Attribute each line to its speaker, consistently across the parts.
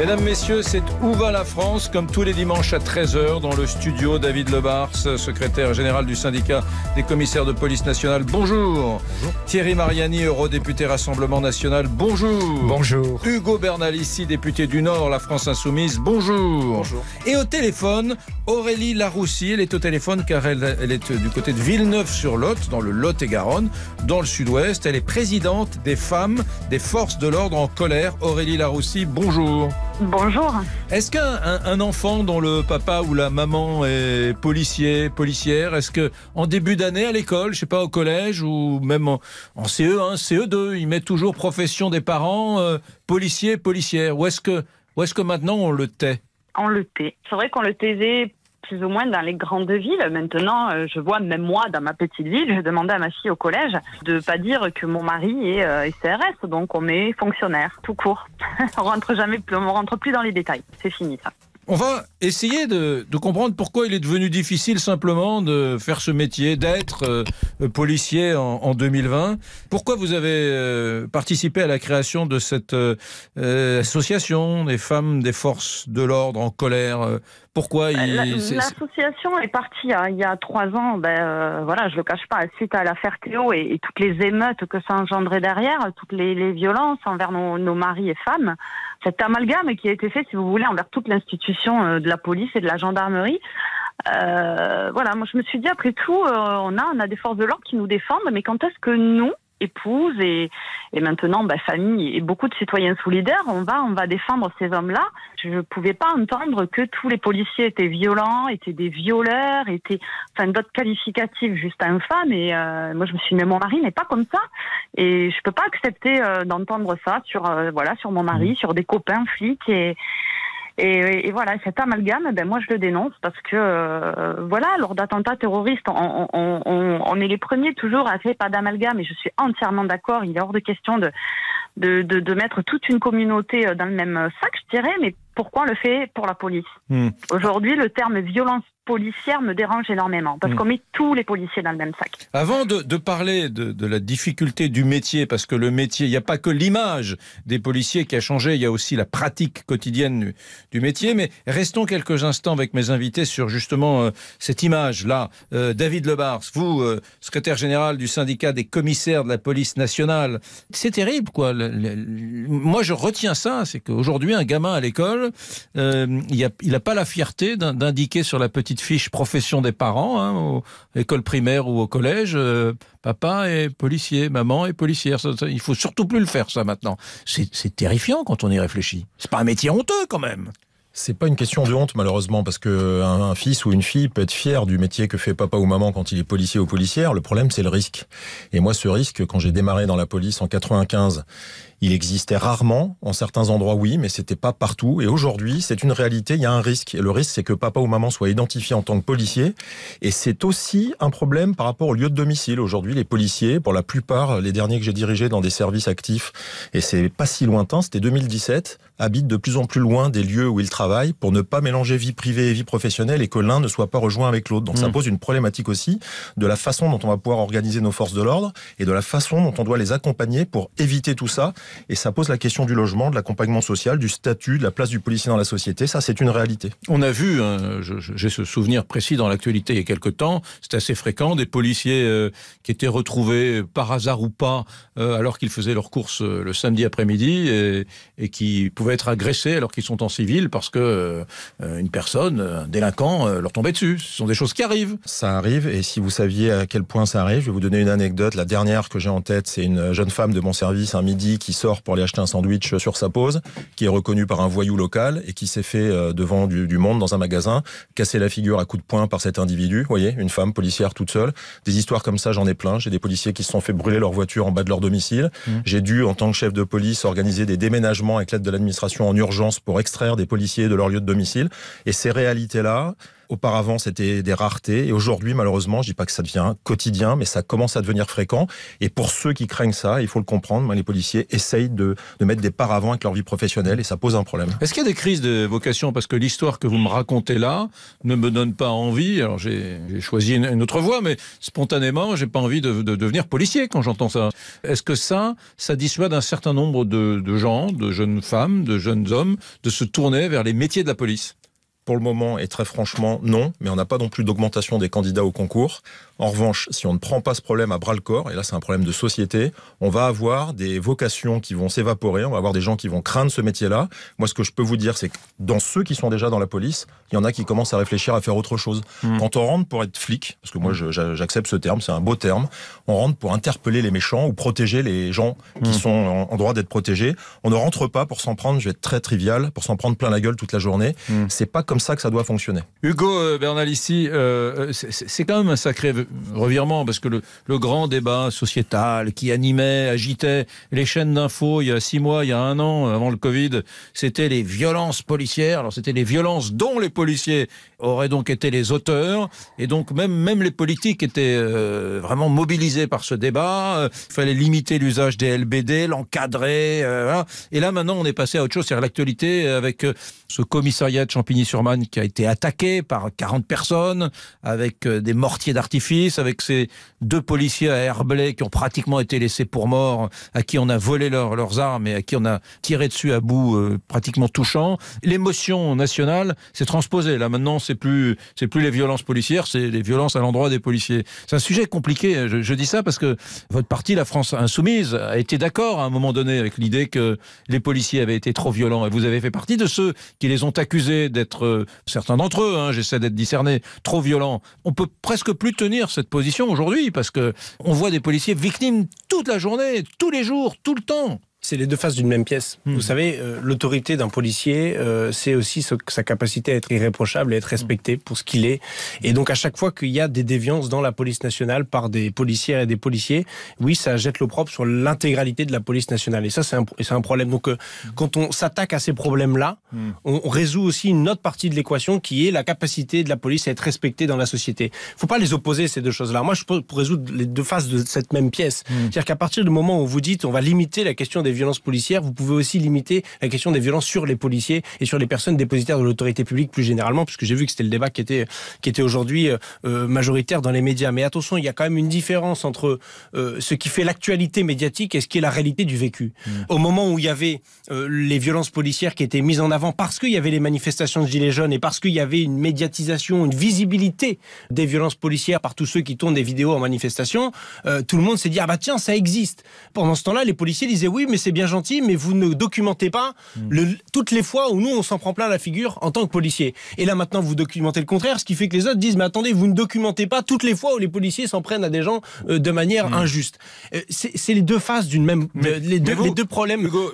Speaker 1: Mesdames, Messieurs, c'est Où va la France Comme tous les dimanches à 13h dans le studio, David Lebars, secrétaire général du syndicat des commissaires de police nationale. Bonjour. Thierry Mariani, eurodéputé Rassemblement national. Bonjour. Bonjour. Hugo Bernalici, député du Nord, La France Insoumise. Bonjour. Bonjour. Et au téléphone, Aurélie Laroussi. Elle est au téléphone car elle, est euh, du côté de Villeneuve-sur-Lot, dans le Lot-et-Garonne, dans le sud-ouest. Elle est présidente des femmes des forces de l'ordre en colère. Aurélie Laroussi, bonjour. Bonjour. Est-ce qu'un enfant dont le papa ou la maman est policier, policière, est-ce que en début d'année à l'école, je sais pas au collège ou même en, CE1, CE2, e il met toujours profession des parents euh, policier, policière ou est-ce que ou est-ce que maintenant on le tait
Speaker 2: On le tait. C'est vrai qu'on le taisait plus ou moins dans les grandes villes. Maintenant, euh, je vois même moi dans ma petite ville, je demandais à ma fille au collège de pas dire que mon mari est, CRS, euh, donc on est fonctionnaire tout court. on rentre jamais, on rentre plus dans les détails. C'est fini ça.
Speaker 1: On va essayer de, comprendre pourquoi il est devenu difficile simplement de faire ce métier, d'être euh, euh, policier en, 2020. Pourquoi vous avez euh, participé à la création de cette association des femmes des forces de l'ordre en colère Pourquoi bah,
Speaker 2: L'association est partie hein, il y a trois ans. Ben, voilà, je le cache pas. Suite à l'affaire Théo et, toutes les émeutes que ça engendrait derrière, toutes les, violences envers nos, nos maris et femmes cet amalgame qui a été fait, si vous voulez, envers toute l'institution euh, de la police et de la gendarmerie. Euh, voilà, moi je me suis dit, après tout, euh, on, a, on a des forces de l'ordre qui nous défendent, mais quand est-ce que nous, épouse et, et maintenant bah, famille et beaucoup de citoyens solidaires, on va, on va défendre ces hommes-là. Je ne pouvais pas entendre que tous les policiers étaient violents, étaient des violeurs, étaient enfin d'autres qualificatifs juste infâmes. Et euh, moi, je me suis dit, mon mari n'est pas comme ça. Et je peux pas accepter euh, d'entendre ça sur, euh, voilà, sur mon mari, mmh. sur des copains flics. Et, et, voilà, cet amalgame, ben moi je le dénonce parce que euh, voilà, lors d'attentats terroristes, on, on, on, on, est les premiers toujours à faire pas d'amalgame. Et je suis entièrement d'accord. Il est hors de question de, de, de, de mettre toute une communauté euh, dans le même sac, je dirais. Mais pourquoi on le fait pour la police hmm. Aujourd'hui, le terme violence policière me dérange énormément, parce hmm. qu'on met tous les policiers dans le même sac.
Speaker 1: Avant de, parler de, la difficulté du métier, parce que le métier, il n'y a pas que l'image des policiers qui a changé, il y a aussi la pratique quotidienne du, métier, mais restons quelques instants avec mes invités sur justement euh, cette image-là. Euh, David Lebars, vous, euh, secrétaire général du syndicat des commissaires de la police nationale, c'est terrible, quoi. moi, je retiens ça, c'est qu'aujourd'hui, un gamin à l'école, il n'a il a pas la fierté d'indiquer sur la petite fiche profession des parents, hein, à primaire ou au collège. Euh, papa est policier, maman est policière. Ça, ne il faut surtout plus le faire, ça, maintenant. C'est terrifiant quand on y réfléchit. C'est pas un métier
Speaker 3: honteux, quand même. C'est pas une question de honte malheureusement parce que un, fils ou une fille peut être fier du métier que fait papa ou maman quand il est policier ou policière. Le problème c'est le risque. Et moi ce risque quand j'ai démarré dans la police en 95 il existait rarement, en certains endroits oui, mais c'était pas partout. Et aujourd'hui, c'est une réalité, il y a un risque. Et le risque, c'est que papa ou maman soient identifiés en tant que policiers. Et c'est aussi un problème par rapport au lieu de domicile. Aujourd'hui, les policiers, pour la plupart, les derniers que j'ai dirigés dans des services actifs, et c'est pas si lointain, c'était 2017, habitent de plus en plus loin des lieux où ils travaillent pour ne pas mélanger vie privée et vie professionnelle et que l'un ne soit pas rejoint avec l'autre. Donc ça mm. pose une problématique aussi de la façon dont on va pouvoir organiser nos forces de l'ordre et de la façon dont on doit les accompagner pour éviter tout ça et ça pose la question du logement, de l'accompagnement social, du statut, de la place du policier dans la société. Ça, c'est une réalité.
Speaker 1: On a vu, hein, j'ai ce souvenir précis dans l'actualité il y a quelques temps, c'est assez fréquent, des policiers euh, qui étaient retrouvés par hasard ou pas, euh, alors qu'ils faisaient leurs courses euh, le samedi après-midi et, qui pouvaient être agressés alors qu'ils sont en civil parce que une personne, un délinquant, leur tombait dessus. Ce sont des choses qui
Speaker 3: arrivent. Ça arrive et si vous saviez à quel point ça arrive, je vais vous donner une anecdote. La dernière que j'ai en tête, c'est une jeune femme de mon service un midi qui pour aller acheter un sandwich sur sa pose, qui est reconnu par un voyou local et qui s'est fait euh, devant du, monde dans un magasin, casser la figure à coups de poing par cet individu. Vous voyez, une femme policière toute seule. Des histoires comme ça, j'en ai plein. J'ai des policiers qui se sont fait brûler leur voiture en bas de leur domicile. Mmh. J'ai dû, en tant que chef de police, organiser des déménagements avec l'aide de l'administration en urgence pour extraire des policiers de leur lieu de domicile. Et ces réalités-là, Auparavant, c'était des raretés. Et aujourd'hui, malheureusement, je dis pas que ça devient quotidien, mais ça commence à devenir fréquent. Et pour ceux qui craignent ça, il faut le comprendre, les policiers essayent de, mettre des paravents avec leur vie professionnelle et ça pose un problème.
Speaker 1: Est-ce qu'il y a des crises de vocation Parce que l'histoire que vous me racontez là ne me donne pas envie. Alors j'ai choisi une, autre voie, mais spontanément, j'ai pas envie de, devenir policier quand j'entends ça. Est-ce que ça, ça dissuade un certain nombre de gens, de jeunes femmes, de jeunes hommes, de se tourner vers les métiers de la police pour le moment, et très franchement, non, mais on n'a pas non plus d'augmentation
Speaker 3: des candidats au concours. En revanche, si on ne prend pas ce problème à bras le corps, et là c'est un problème de société, on va avoir des vocations qui vont s'évaporer, on va avoir des gens qui vont craindre ce métier-là. Moi ce que je peux vous dire, c'est que dans ceux qui sont déjà dans la police, il y en a qui commencent à réfléchir à faire autre chose. Hmm. Quand on rentre pour être flic, parce que moi j'accepte ce terme, c'est un beau terme, on rentre pour interpeller les méchants ou protéger les gens qui hmm. sont en droit d'être protégés. On ne rentre pas pour s'en prendre, je vais être très trivial, pour s'en prendre plein la gueule toute la journée. Hmm. C'est pas comme ça que ça doit fonctionner.
Speaker 1: Hugo euh, Bernal ici, euh, euh, c'est quand même un sacré revirement, parce que le, grand débat sociétal qui animait, agitait les chaînes d'infos il y a six mois, il y a un an, avant le Covid, c'était les violences policières. Alors c'était les violences dont les policiers auraient donc été les auteurs, et donc même, même les politiques étaient euh, vraiment mobilisés par ce débat. Euh, il fallait limiter l'usage des LBD, l'encadrer. Euh, et là maintenant, on est passé à autre chose, c'est l'actualité avec ce commissariat de Champigny-sur-Marne qui a été attaqué par 40 personnes avec des mortiers d'artifice avec ces deux policiers à Herblay qui ont pratiquement été laissés pour morts, à qui on a volé leurs armes et à qui on a tiré dessus à bout euh, pratiquement touchant. L'émotion nationale s'est transposée. Là maintenant, c'est plus c'est plus les violences policières, c'est les violences à l'endroit des policiers. C'est un sujet compliqué. Je, dis ça parce que votre parti, la France insoumise, a été d'accord à un moment donné avec l'idée que les policiers avaient été trop violents. Et vous avez fait partie de ceux qui les ont accusés d'être, euh, certains d'entre eux, hein, j'essaie d'être discerné, trop violents. On
Speaker 4: peut presque plus tenir cette position aujourd'hui parce que on voit des policiers victimes toute la journée, tous les jours, tout le temps c'est les deux faces d'une même pièce. Vous hmm. savez, euh, l'autorité d'un policier, euh, c'est aussi sa capacité à être irréprochable et à être hmm. respecté pour ce qu'il est. Et donc à chaque fois qu'il y a des déviances dans la police nationale par des policières et des policiers, oui, ça jette l'opprobre sur l'intégralité de la police nationale. Et ça, c'est un, problème. Donc euh, hmm. quand on s'attaque à ces problèmes-là, on, résout aussi une autre partie de l'équation qui est la capacité de la police à être respectée dans la société. Il ne faut pas les opposer, ces deux choses-là. Moi, je peux pour résoudre les deux faces de cette même pièce. C'est-à-dire qu'à partir du moment où vous dites on va limiter la question des violences policières, vous pouvez aussi limiter la question des violences sur les policiers et sur les personnes dépositaires de l'autorité publique plus généralement, puisque j'ai vu que c'était le débat qui était, qui était aujourd'hui euh, euh, majoritaire dans les médias. Mais attention, il y a quand même une différence entre euh, ce qui fait l'actualité médiatique et ce qui est la réalité du vécu. Mmh. Au moment où il y avait les violences policières qui étaient mises en avant parce qu'il y avait les manifestations de Gilets jaunes et parce qu'il y avait une médiatisation, une visibilité des violences policières par tous ceux qui tournent des vidéos en manifestation, tout le monde s'est dit, ah bah tiens, ça existe. Pendant ce temps-là, les policiers disaient, oui, mais c'est bien gentil, mais vous ne documentez pas hmm. toutes les fois où nous, on s'en prend plein la figure en tant que policier. Et là, maintenant, vous documentez le contraire, ce qui fait que les autres disent, mais attendez, vous ne documentez pas toutes les fois où les policiers s'en prennent à des gens euh, de manière hmm. injuste. Euh, c'est les deux faces d'une même... les, deux, deux, problèmes... Hugo,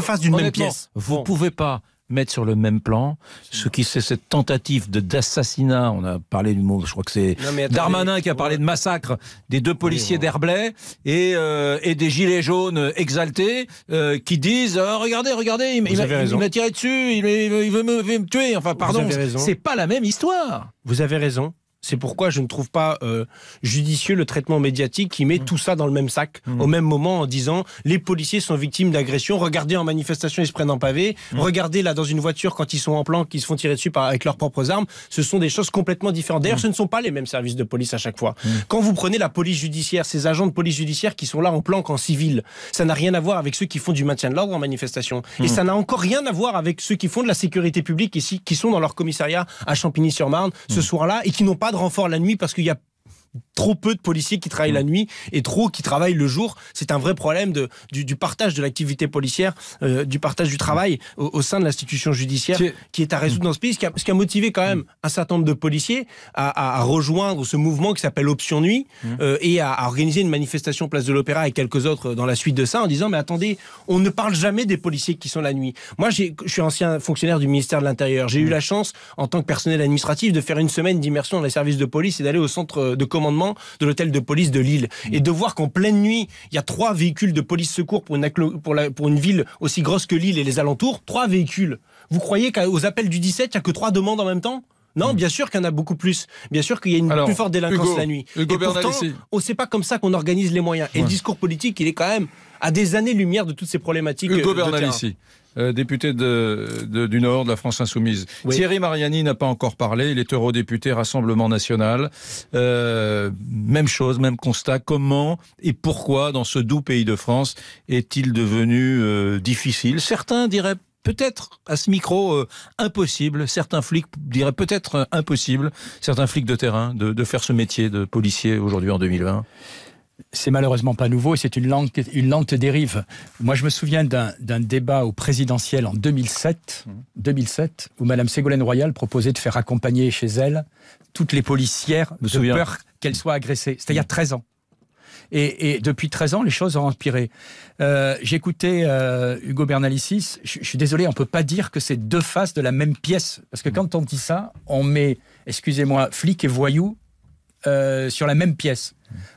Speaker 4: faces d'une même pièce.
Speaker 1: Vous ne pouvez pas mettre sur le même plan ce qui c'est cette tentative d'assassinat. On a parlé du mot, je crois que c'est Darmanin qui a parlé de massacre des deux policiers d'Herblay euh, et, des gilets jaunes euh, exaltés euh, qui disent regardez, regardez, il, m'a tiré dessus,
Speaker 4: il, il, veut me, il, veut me, tuer. Enfin, pardon, c'est pas la même histoire. Vous avez raison. C'est pourquoi je ne trouve pas euh, judicieux le traitement médiatique qui met mmh. tout ça dans le même sac mmh. au même moment en disant les policiers sont victimes d'agressions, regardez en manifestation ils se prennent en pavé, mmh. regardez là dans une voiture quand ils sont en plan qu'ils se font tirer dessus avec leurs propres armes, ce sont des choses complètement différentes. D'ailleurs ce ne sont pas les mêmes services de police à chaque fois. Quand vous prenez la police judiciaire, ces agents de police judiciaire qui sont là en planque en civil, ça n'a rien à voir avec ceux qui font du maintien de l'ordre en manifestation et ça n'a encore rien à voir avec ceux qui font de la sécurité publique ici, qui sont dans leur commissariat à Champigny-sur-Marne ce soir-là et qui n'ont pas renfort la nuit parce qu'il y a trop peu de policiers qui travaillent la mmh. nuit et trop qui travaillent le jour. C'est un vrai problème de, du, partage de l'activité policière, euh, du partage du travail au, sein de l'institution judiciaire qui est à résoudre dans ce pays, ce qui a, motivé quand même mmh. un certain nombre de policiers à, rejoindre ce mouvement qui s'appelle Option Nuit mmh. euh, et à, à, organiser une manifestation Place de l'Opéra et quelques autres dans la suite de ça en disant mais attendez, on ne parle jamais des policiers qui sont la nuit. Moi, je suis ancien fonctionnaire du ministère de l'Intérieur. J'ai eu la chance, en tant que personnel administratif, de faire une semaine d'immersion dans les services de police et d'aller au centre de commandement de l'hôtel de police de Lille. Et de voir qu'en pleine nuit, il y a trois véhicules de police secours pour une, pour, une ville aussi grosse que Lille et les alentours, trois véhicules. Vous croyez qu'aux appels du 17, il n'y a que trois demandes en même temps non, hmm. bien sûr qu'il y en a beaucoup plus. Bien sûr qu'il y a une plus forte délinquance la nuit. et pourtant, oh, c'est pas comme ça qu'on organise les moyens. Et le discours politique, il est quand même à des années-lumière de toutes ces problématiques. Hugo euh, ici.
Speaker 1: Euh, député du Nord, de la France Insoumise. Thierry Mariani n'a pas encore parlé, il est eurodéputé Rassemblement National. Euh, même chose, même constat, comment et pourquoi dans ce doux pays de France est-il devenu euh, difficile Certains diraient peut-être à ce micro impossible, certains flics diraient peut-être impossible, certains flics de terrain, de, de faire ce métier de policier aujourd'hui en 2020 c'est malheureusement pas nouveau et c'est une,
Speaker 5: lente dérive. Moi, je me souviens d'un débat au présidentiel en 2007, 2007 où Mme Ségolène Royal proposait de faire accompagner chez elle toutes les policières de peur qu'elles soient agressées. C'était il y a 13 mm. ans. Et, depuis 13 ans, les choses ont empiré. Euh, j'écoutais euh, Hugo Bernalicis. Je, je suis désolé, on ne peut pas dire que c'est deux faces de la même pièce. Parce que mm. quand on dit ça, on met, excusez-moi, flic et voyou euh, sur la même pièce.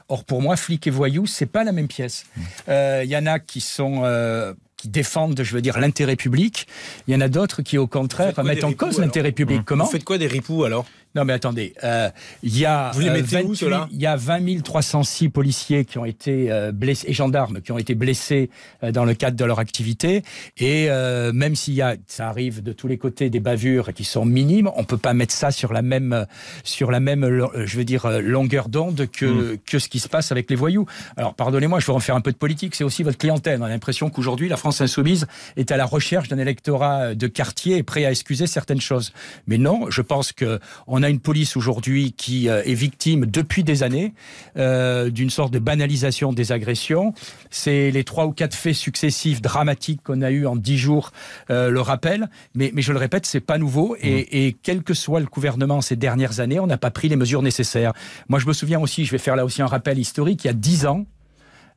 Speaker 5: Or, pour moi, flic et voyou, c'est pas la même pièce. Il euh, y en a qui sont euh, qui défendent, je veux dire, l'intérêt public. Il y en a d'autres qui, au contraire, mettent en cause l'intérêt public. Comment Vous faites quoi des ripoux alors non, mais attendez, euh, il y, a, 20 306 euh, policiers qui ont été euh, blessés, et gendarmes qui ont été blessés dans le cadre de leur activité. Et même s'il y a, ça arrive de tous les côtés, des bavures qui sont minimes, on ne peut pas mettre ça sur la même, sur la même je veux dire, longueur d'onde que, hmm. que ce qui se passe avec les voyous. Alors, pardonnez-moi, je vais en faire un peu de politique, c'est aussi votre clientèle. On a l'impression qu'aujourd'hui, la France insoumise est à la recherche d'un électorat de quartier prêt à excuser certaines choses. Mais non, je pense qu'on on a une police aujourd'hui qui euh, est victime depuis des années euh, d'une sorte de banalisation des agressions. C'est les trois ou quatre faits successifs dramatiques qu'on a eu en dix jours euh, le rappel. Mais, je le répète, c'est pas nouveau. Et, mmh. et, quel que soit le gouvernement ces dernières années, on n'a pas pris les mesures nécessaires. Moi, je me souviens aussi, je vais faire là aussi un rappel historique. Il y a dix ans,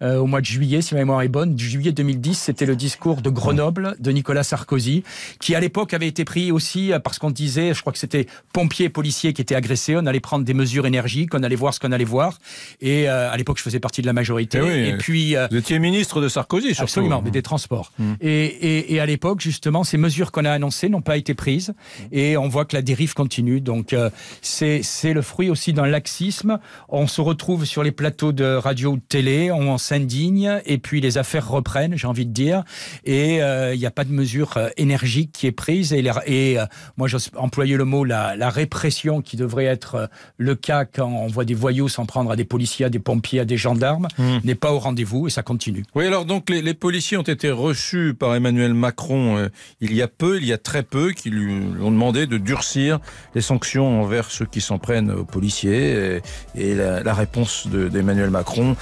Speaker 5: euh, au mois de juillet, si ma mémoire est bonne, du juillet 2010, c'était le discours de Grenoble de Nicolas Sarkozy, qui à l'époque avait été pris aussi euh, parce qu'on disait, je crois que c'était pompiers policiers qui étaient agressés, on allait prendre des mesures énergiques, on allait voir ce qu'on allait voir. Et euh, à l'époque, je faisais partie de la majorité. Eh oui, et puis, vous étiez ministre de Sarkozy, sur Absolument, mais mmh. des transports. Mmh. Et, et, à l'époque, justement, ces mesures qu'on a annoncées n'ont pas été prises. Et on voit que la dérive continue. Donc, c'est le fruit aussi d'un laxisme. On se retrouve sur les plateaux de radio ou de télé, on, on s'indigne et puis les affaires reprennent, j'ai envie de dire, et euh, il n'y a pas de mesure euh, énergique qui est prise. Et, et euh, moi, j'ai employé le mot la, répression qui devrait être le cas quand on voit des voyous s'en prendre à des policiers, à des pompiers, à des gendarmes, hmm. n'est pas au rendez-vous et ça continue.
Speaker 1: Oui, alors donc les, policiers ont été reçus par Emmanuel Macron il y a peu, il y a très peu, qui lui ont demandé de durcir les sanctions envers ceux qui s'en prennent aux policiers. Et, la, réponse d'Emmanuel Macron,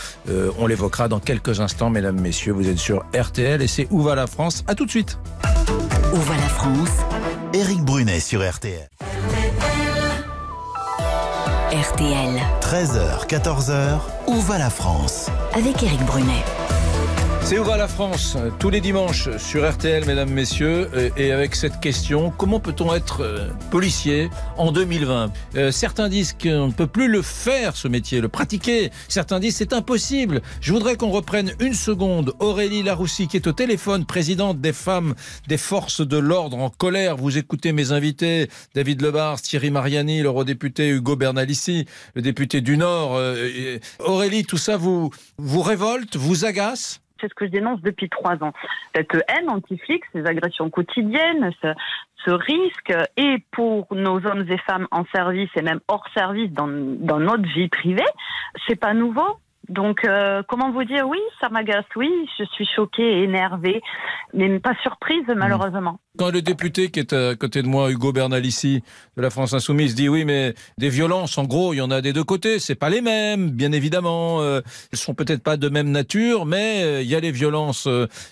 Speaker 1: on l'évoquera dans quelques instants, mesdames, messieurs. Vous êtes sur RTL et c'est Où va la France À tout de suite. Où va la France Éric Brunet sur RTL.
Speaker 6: RTL. 13h, 14h, Où va la France Avec Éric Brunet.
Speaker 1: C'est à la France, euh, tous les dimanches sur RTL, mesdames, messieurs, euh, et avec cette question, comment peut-on être euh, policier en 2020 Certains disent qu'on ne peut plus le faire, ce métier, le pratiquer. Certains disent c'est impossible. Je voudrais qu'on reprenne une seconde Aurélie Laroussi, qui est au téléphone, présidente des femmes des forces de l'ordre en colère. Vous écoutez mes invités, David Lebar, Thierry Mariani, l'eurodéputé Hugo Bernalici, le député du Nord. Aurélie, tout ça vous, vous révolte, vous agace
Speaker 2: c'est ce que je dénonce depuis trois ans. Cette haine anti-flic, ces agressions quotidiennes, ce, risque, et pour nos hommes et femmes en service et même hors service dans, dans notre vie privée, c'est pas nouveau. Donc, euh, comment vous dire Oui, ça m'agace. Oui, je suis choquée, énervée, mais pas surprise, mhm. malheureusement.
Speaker 1: Quand le député qui est à euh, côté de moi, Hugo ici, de la France Insoumise, dit oui, mais des violences, en gros, il y en a des deux côtés. C'est pas les mêmes, bien évidemment. Euh, elles sont peut-être pas de même nature, mais euh, il y a les violences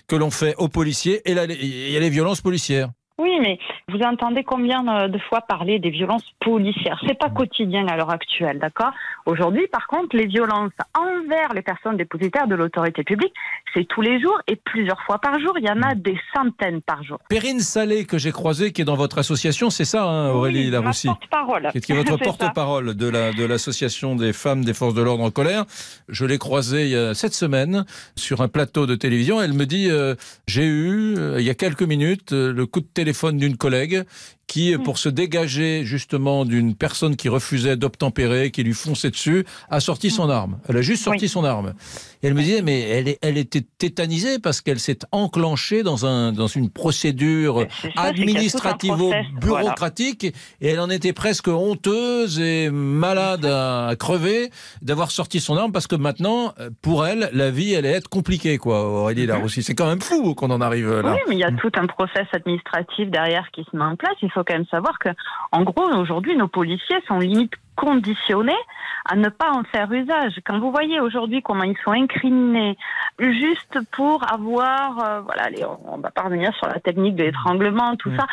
Speaker 1: que l'on fait aux policiers et il y a les violences policières.
Speaker 2: Oui, mais vous entendez combien euh, de fois parler des violences policières C'est pas mmh. quotidien à l'heure actuelle, d'accord Aujourd'hui, par contre, les violences envers les personnes dépositaires de l'autorité publique, c'est tous les jours et plusieurs fois par jour. Il y en a mmh. des centaines par jour.
Speaker 1: Perrine Salé, que j'ai croisée, qui est dans votre association, c'est ça, hein, Aurélie oui, Laroussi porte-parole. Qui est votre porte-parole de, la, de l'association des femmes des forces de l'ordre en colère. Je l'ai croisée il y a cette semaine sur un plateau de télévision. Elle me dit euh, j'ai eu euh, il y a quelques minutes le coup de téléphone téléphone d'une collègue qui, mm. pour se dégager justement d'une personne qui refusait d'obtempérer, qui lui fonçait dessus, a sorti mm. son arme. Elle a juste sorti son arme. Et elle me disait, mais elle, elle était tétanisée parce qu'elle s'est enclenchée dans, un, dans une procédure administrativo-bureaucratique et elle en était presque honteuse et malade à, crever d'avoir sorti son arme parce que maintenant, pour elle, la vie allait être compliquée, quoi, Aurélie là mm-hmm. C'est quand même fou qu'on en arrive là. Oui, mais il y a mm.
Speaker 2: tout un process administratif derrière qui se met en place. Il faut quand même savoir que, en gros, aujourd'hui, nos policiers sont limite conditionnés à ne pas en faire usage. Quand vous voyez aujourd'hui comment ils sont incriminés, juste pour avoir, euh, voilà, on, va pas revenir sur la technique de l'étranglement, tout ça,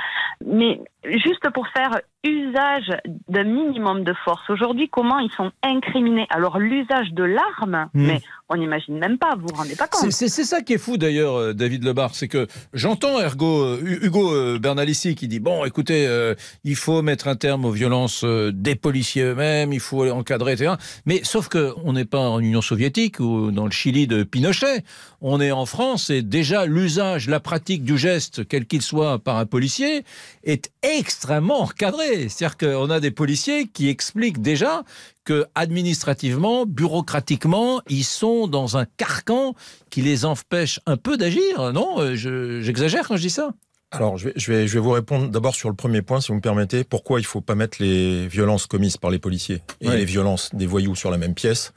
Speaker 2: mais juste pour faire usage d'un minimum de force. Aujourd'hui, comment ils sont incriminés Alors l'usage de l'arme, hmm. mais on n'imagine même pas, vous vous rendez pas compte.
Speaker 1: C'est ça qui est fou d'ailleurs, euh, David Lebar, c'est que j'entends Ergo, euh, Hugo Bernalici qui dit, bon, écoutez, il faut mettre un terme aux violences des policiers même, il faut encadrer, etc. Mais sauf qu'on n'est pas en Union soviétique ou dans le Chili de Pinochet, on est en France et déjà l'usage, la pratique du geste, quel qu'il soit, par un policier, est extrêmement encadré. C'est-à-dire qu'on a des policiers qui expliquent déjà que administrativement, bureaucratiquement, ils sont dans un carcan qui les empêche un peu d'agir. Non, euh, j'exagère quand je dis ça.
Speaker 3: Alors, je vais, je vais, vous répondre d'abord sur le premier point, si vous me permettez. Pourquoi il ne faut pas mettre les violences commises par les policiers et les violences des voyous sur la même pièce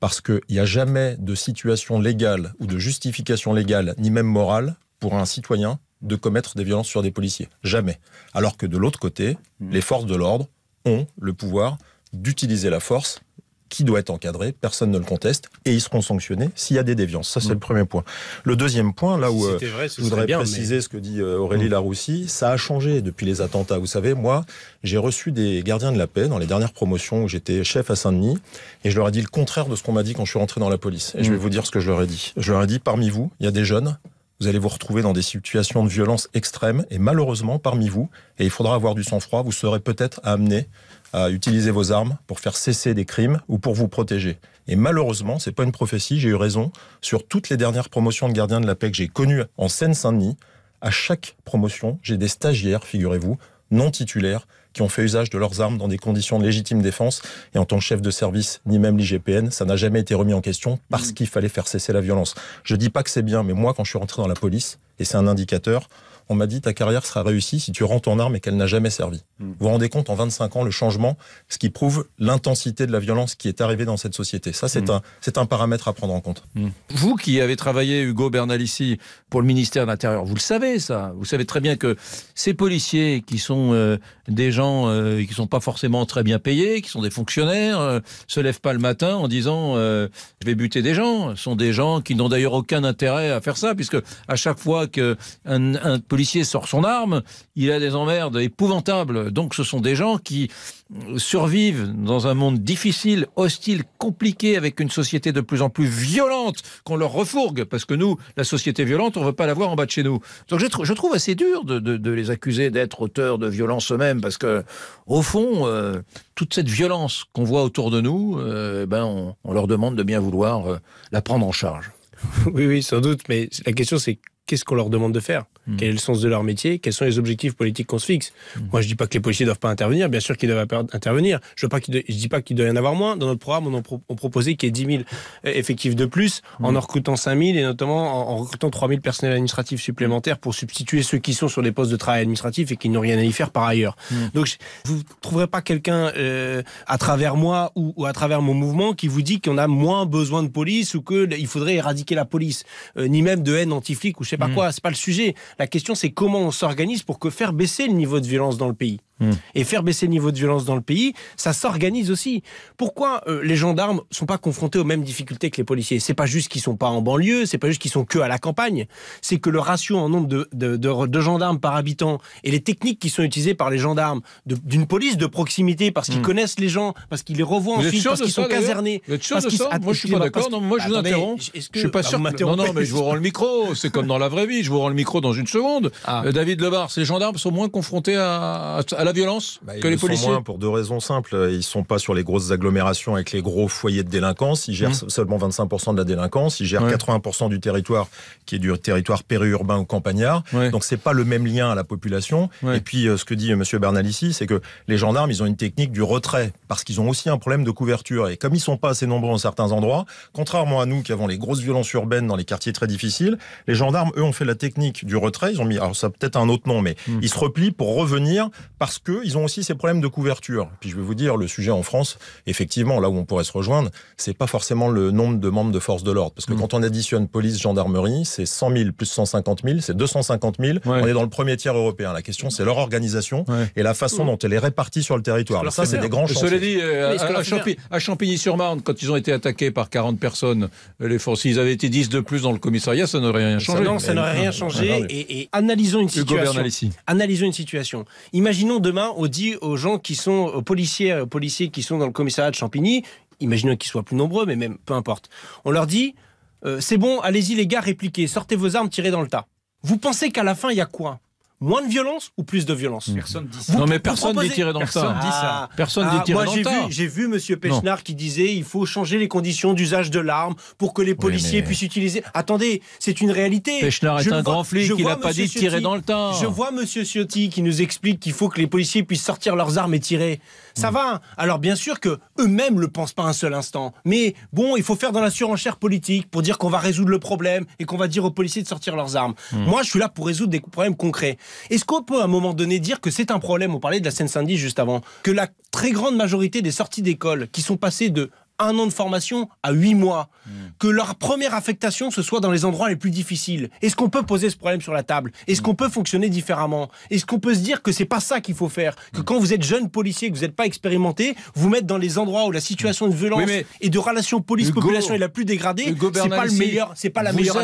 Speaker 3: Parce qu'il n'y a jamais de situation légale ou de justification légale, ni même morale, pour un citoyen de commettre des violences sur des policiers. Jamais. Alors que de l'autre côté, mm. les forces de l'ordre ont le pouvoir d'utiliser la force qui doit être encadré, personne ne le conteste, et ils seront sanctionnés s'il y a des déviances. Ça, c'est mm. le premier point. Le deuxième point, là où euh, je voudrais bien, préciser ce que dit euh, Aurélie mm. Laroussi, ça a changé depuis les attentats. Vous savez, moi, j'ai reçu des gardiens de la paix dans les dernières promotions où j'étais chef à Saint-Denis, et je leur ai dit le contraire de ce qu'on m'a dit quand je suis rentré dans la police. Et je vais mm. vous dire ce que je leur ai dit. Je leur ai dit, parmi vous, il y a des jeunes, vous allez vous retrouver dans des situations de violence extrême, et malheureusement, parmi vous, et il faudra avoir du sang-froid, vous serez peut-être amené à utiliser vos armes pour faire cesser des crimes ou pour vous protéger. Et malheureusement, c'est pas une prophétie, j'ai eu raison. Sur toutes les dernières promotions de gardiens de la paix que j'ai connues en Seine-Saint-Denis, à chaque promotion, j'ai des stagiaires, figurez-vous, non titulaires, qui ont fait usage de leurs armes dans des conditions de légitime défense. Et en tant que chef de service, ni même l'IGPN, ça n'a jamais été remis en question parce mmh. qu'il fallait faire cesser la violence. Je dis pas que c'est bien, mais moi, quand je suis rentré dans la police, et c'est un indicateur, on m'a dit ta carrière sera réussie si tu rends ton arme et qu'elle n'a jamais servi. Hmm. Vous vous rendez compte en 25 ans le changement, ce qui prouve l'intensité de la violence qui est arrivée dans cette société. Ça, c'est hmm. un, un paramètre à prendre en compte.
Speaker 1: Hmm. Vous qui avez travaillé, Hugo Bernalici, pour le ministère de l'Intérieur, vous le savez ça. Vous savez très bien que ces policiers qui sont euh, des gens euh, qui sont pas forcément très bien payés, qui sont des fonctionnaires, euh, se lèvent pas le matin en disant euh, je vais buter des gens. Ce sont des gens qui n'ont d'ailleurs aucun intérêt à faire ça, puisque à chaque fois qu'un un policier sort son arme, il a des emmerdes épouvantables. Donc ce sont des gens qui survivent dans un monde difficile, hostile, compliqué, avec une société de plus en plus violente qu'on leur refourgue, parce que nous, la société violente, on ne veut pas la voir en bas de chez nous. Donc je, trouve assez dur de, les accuser d'être auteurs de violences eux-mêmes, parce que au fond, euh, toute cette violence qu'on voit autour de nous, euh, ben on, leur demande de bien vouloir euh, la prendre en charge.
Speaker 4: Oui, oui, sans doute, mais la question c'est qu'est-ce qu'on leur demande de faire hmm. Quel est le sens de leur métier Quels sont les objectifs politiques qu'on se fixe hmm. Moi, je dis pas que les policiers doivent pas intervenir. Bien sûr qu'ils doivent intervenir. Je ne dis pas qu'il doit y en avoir moins. Dans notre programme, on, a on proposait qu'il y ait 10 000 euh, effectifs de plus en en hmm. recrutant 5 000 et notamment en, recrutant 3 000 personnels administratifs supplémentaires pour substituer ceux qui sont sur les postes de travail administratif et qui n'ont rien à y faire par ailleurs. Donc, vous ne trouverez pas quelqu'un euh, à travers moi ou, à travers mon mouvement qui vous dit qu'on a moins besoin de police ou qu'il faudrait éradiquer la police, euh, ni même de haine anti-flic ou sais pas mm. quoi, c'est pas le sujet. La question c'est comment on s'organise pour que faire baisser le niveau de violence dans le pays. Et faire baisser le niveau de violence dans le pays, ça s'organise aussi. Pourquoi euh, les gendarmes sont pas confrontés aux mêmes difficultés que les policiers C'est pas juste qu'ils sont pas en banlieue, c'est pas juste qu'ils sont que à la campagne. C'est que le ratio en nombre de, gendarmes par habitant et les techniques qui sont utilisées par les gendarmes d'une police de proximité parce qu'ils hmm. connaissent les gens, parce qu'ils les revoient ensuite, parce qu'ils sont casernés. parce de ça Moi je suis pas d'accord. Moi je vous interromps. Je suis pas sûr. Que... Non non, mais je vous rends le
Speaker 1: micro. C'est comme dans la vraie vie. Je vous rends le micro dans une seconde. Ah. Euh, David Lebar, ces gendarmes sont moins confrontés à la violence bah, que les policiers moins Pour
Speaker 3: deux raisons simples. Ils ne sont pas sur les grosses agglomérations avec les gros foyers de délinquance. Ils gèrent mmh. seulement 25% de la délinquance. Ils gèrent 80% du territoire qui est du territoire périurbain ou campagnard. Donc, Donc c'est pas le même lien à la population. Et puis euh, ce que dit euh, M. Bernal ici, c'est que les gendarmes, ils ont une technique du retrait parce qu'ils ont aussi un problème de couverture. Et comme ils sont pas assez nombreux en certains endroits, contrairement à nous qui avons les grosses violences urbaines dans les quartiers très difficiles, les gendarmes, eux, ont fait la technique du retrait. Ils ont mis, alors ça peut-être un autre nom, mais mmh. ils se replient pour revenir parce qu'ils ont aussi ces problèmes de couverture. Puis je vais vous dire, le sujet en France, effectivement, là où on pourrait se rejoindre, c'est pas forcément le nombre de membres de forces de l'ordre. Parce que mm. quand on additionne police, gendarmerie, c'est 100 000 plus 150 000, c'est 250 000. On est dans le premier tiers européen. La question, c'est leur organisation et la façon mm. dont elle est répartie sur le territoire. Alors ça, c'est des grands chantiers. Cela dit, euh, à,
Speaker 1: à, Champigny, sur marne quand ils ont été attaqués par 40 personnes, euh, les forces, s'ils avaient été 10 de plus dans le commissariat, ça n'aurait rien changé. Non, ça n'aurait rien changé. Ah, et, et,
Speaker 4: analysons une situation. Analysons une situation. Imaginons Demain, on dit aux gens qui sont, aux policiers, aux policiers qui sont dans le commissariat de Champigny, imaginons qu'ils soient plus nombreux, mais même peu importe, on leur dit euh, c'est bon, allez-y les gars, répliquez, sortez vos armes, tirez dans le tas. Vous pensez qu'à la fin, il y a quoi moins de violence ou plus de violence mmh. Personne dit ça. non, mais personne dit tirer dans le tas. Ah. Personne ne dit ah, dans le Moi, j'ai vu Monsieur Pechnard qui disait il faut changer les conditions d'usage de l'arme pour que les policiers puissent utiliser. Attendez, c'est une réalité. Pechnard est un grand flic, il n'a pas dit tirer dans le temps. Je vois M. Ciotti qui nous explique qu'il faut que les policiers puissent sortir leurs armes et tirer. Ça mm. va. Hein. Alors bien sûr que eux-mêmes le pensent pas un seul instant. Mais bon, il faut faire dans la surenchère politique pour dire qu'on va résoudre le problème et qu'on va dire aux policiers de sortir leurs armes. Mm. Moi, je suis là pour résoudre des problèmes concrets. Est-ce qu'on peut à un moment donné dire que c'est un problème On parlait de la Seine-Saint-Denis juste avant. Que la très grande majorité des sorties d'école qui sont passées de un an de formation à huit mois, hmm. que leur première affectation ce soit dans les endroits les plus difficiles. Est-ce qu'on peut poser ce problème sur la table Est-ce hmm. qu'on peut fonctionner différemment Est-ce qu'on peut se dire que c'est pas ça qu'il faut faire Que hmm. quand vous êtes jeune policier, que vous n'êtes pas expérimenté, vous mettre dans les endroits où la situation de violence et de relation police-population est la plus dégradée, c'est pas le meilleur, c'est pas la meilleure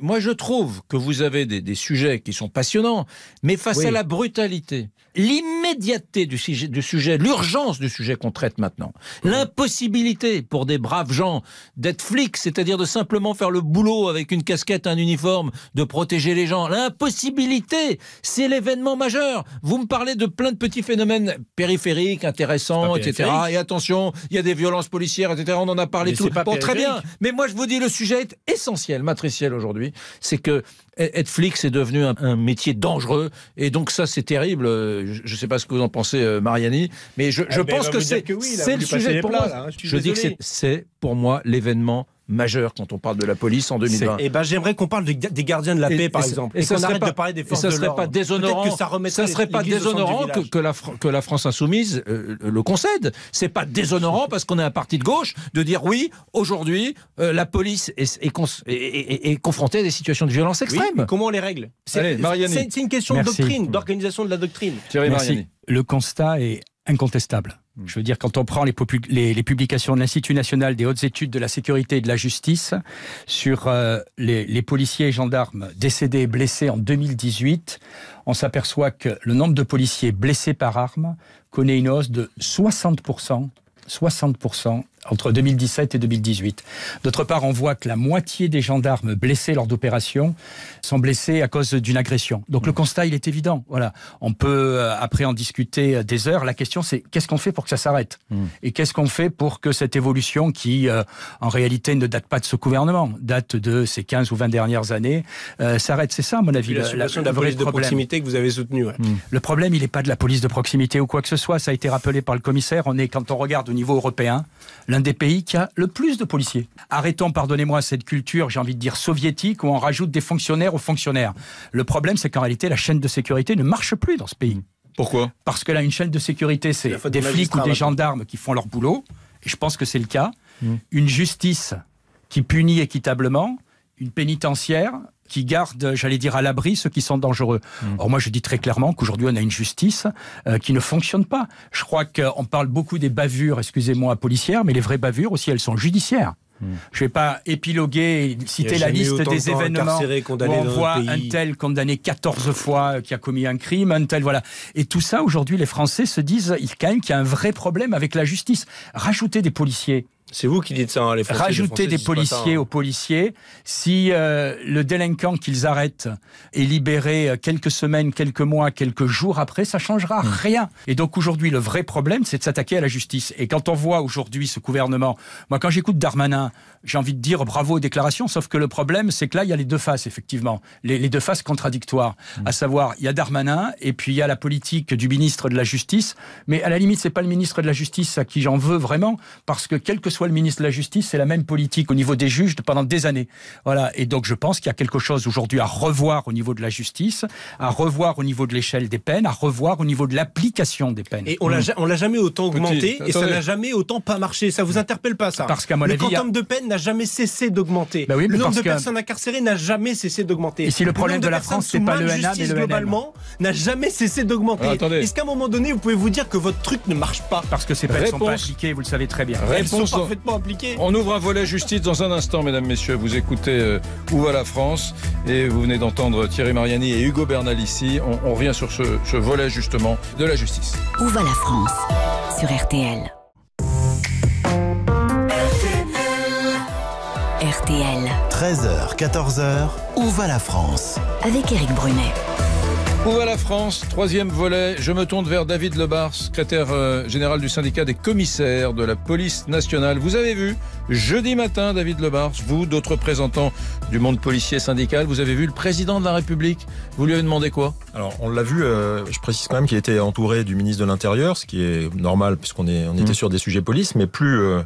Speaker 1: Moi, je trouve que vous avez des, sujets qui sont passionnants, mais face à la brutalité, l'immédiateté du sujet l'urgence du sujet qu'on traite maintenant, l'impossibilité pour des braves gens d'être flics, c'est-à-dire de simplement faire le boulot avec une casquette, un uniforme, de protéger les gens. L'impossibilité, c'est l'événement majeur. Vous me parlez de plein de petits phénomènes périphériques, intéressants, etc. Et attention, il y a des violences policières, etc. On en a parlé tout. Pas bon, très bien. Mais moi, je vous dis, le sujet est essentiel, matriciel aujourd'hui. C'est que Netflix est devenu un, métier dangereux. Et donc ça, c'est terrible. Euh, je ne sais pas ce que vous en pensez, euh, Mariani, mais je, eh ben, pense que c'est le sujet pour moi. Hein, je dis que c'est pour moi l'événement majeur quand on parle de la police en 2020. et
Speaker 4: eh ben, j'aimerais qu'on parle des gardiens de la paix, par exemple. Et, ça qu'on arrête de parler des forces serait pas déshonorant. Que ça, serait pas déshonorant que,
Speaker 1: la, que, la, France insoumise euh, le concède. C'est pas déshonorant parce qu'on est un
Speaker 4: parti de gauche de dire oui, aujourd'hui, euh, la police est, est, confrontée à des situations de violence extrême. comment on les règle C'est une question de doctrine, d'organisation de la doctrine. Thierry
Speaker 5: Le constat est incontestable je veux dire, quand on prend les, publications de l'Institut national des hautes études de la sécurité et de la justice sur euh, les, policiers et gendarmes décédés et blessés en 2018, on s'aperçoit que le nombre de policiers blessés par armes connaît une hausse de 60%, 60% entre 2017 et 2018. D'autre part, on voit que la moitié des gendarmes blessés lors d'opérations sont blessés à cause d'une agression. Donc le mmh. constat, il est évident. Voilà, on peut euh, après en discuter euh, des heures. La question, c'est qu'est-ce qu'on fait pour que ça s'arrête mmh. et qu'est-ce qu'on fait pour que cette évolution, qui euh, en réalité ne date pas de ce gouvernement, date de ces 15 ou 20 dernières années, s'arrête. C'est ça, à mon avis, la, la, de la police de proximité
Speaker 4: que vous avez soutenue. Mmh.
Speaker 5: Le problème, il n'est pas de la police de proximité ou quoi que ce soit. Ça a été rappelé par le commissaire. On est, quand on regarde au niveau européen, un des pays qui a le plus de policiers. Arrêtons, pardonnez-moi, cette culture, j'ai envie de dire soviétique, où on rajoute des fonctionnaires aux fonctionnaires. Le problème, c'est qu'en réalité, la chaîne de sécurité ne marche plus dans ce pays. Mmh. Pourquoi Parce que là, une chaîne de sécurité, c'est des flics ou des gendarmes qui font leur boulot, et je pense que c'est le cas. Mmh. Une justice qui punit équitablement, une pénitentiaire qui gardent, j'allais dire, à l'abri ceux qui sont dangereux. Hmm. Or, moi, je dis très clairement qu'aujourd'hui, on a une justice euh, qui ne fonctionne pas. Je crois qu'on parle beaucoup des bavures, excusez-moi, policières, mais les vraies bavures aussi, elles sont judiciaires. Hmm. Je ne vais pas épiloguer citer la liste des événements on voit un tel condamné 14 fois euh, qui a commis un crime, un tel, voilà. Et tout ça, aujourd'hui, les Français se disent quand même qu'il y a un vrai problème avec la justice. Rajouter des policiers,
Speaker 4: c'est vous qui dites ça, hein, les Français. Rajouter des policiers hein. aux
Speaker 5: policiers. Si euh, le délinquant qu'ils arrêtent est libéré euh, quelques semaines, quelques mois, quelques jours après, ça changera hmm. rien. Et donc aujourd'hui, le vrai problème, c'est de s'attaquer à la justice. Et quand on voit aujourd'hui ce gouvernement, moi quand j'écoute Darmanin, j'ai envie de dire bravo aux déclarations, sauf que le problème, c'est que là, il y a les deux faces, effectivement. Les, deux faces contradictoires. Hmm. À savoir, il y a Darmanin et puis il y a la politique du ministre de la Justice. Mais à la limite, c'est pas le ministre de la Justice à qui j'en veux vraiment, parce que quel que soit soit le ministre de la Justice, c'est la même politique au niveau des juges pendant des années. Voilà. Et donc, je pense qu'il y a quelque chose aujourd'hui à revoir au niveau de la justice, à revoir au niveau de l'échelle des peines, à revoir au niveau de l'application des peines. Et on mmh. l'a
Speaker 4: jamais autant augmenté et ça n'a jamais autant pas marché. Ça vous mm. interpelle pas, ça Parce qu'à mon Le avis, quantum de peine n'a jamais cessé d'augmenter. Bah le nombre de personnes incarcérées n'a jamais cessé d'augmenter. Et si le problème de, la France, c'est pas le NA, mais globalement, n'a jamais cessé d'augmenter. Ah, Est-ce qu'à un moment donné, vous pouvez vous dire que votre truc ne marche pas Parce que ces peines sont pas appliquées, vous le savez très bien. Réponse,
Speaker 1: on ouvre un volet justice dans un instant, mesdames, messieurs. Vous écoutez euh, Où va la France Et vous venez d'entendre Thierry Mariani et Hugo Bernal ici. On, revient sur ce, volet justement de la justice. Où va la France Sur RTL. RTL. 13h, 14h,
Speaker 6: Où va la France Avec Eric Brunet
Speaker 1: retrouve la France, troisième volet. Je me tourne vers David Lebars, secrétaire euh, général du syndicat des commissaires de la police nationale. Vous avez vu, jeudi matin, David Lebars, vous, d'autres représentants du monde policier syndical, vous avez vu le président de la République. Vous lui avez demandé quoi Alors, on l'a vu, euh, je précise quand même qu'il
Speaker 3: était entouré du ministre de l'Intérieur, ce qui est normal puisqu'on on était mmh. sur des sujets police, mais plus, euh,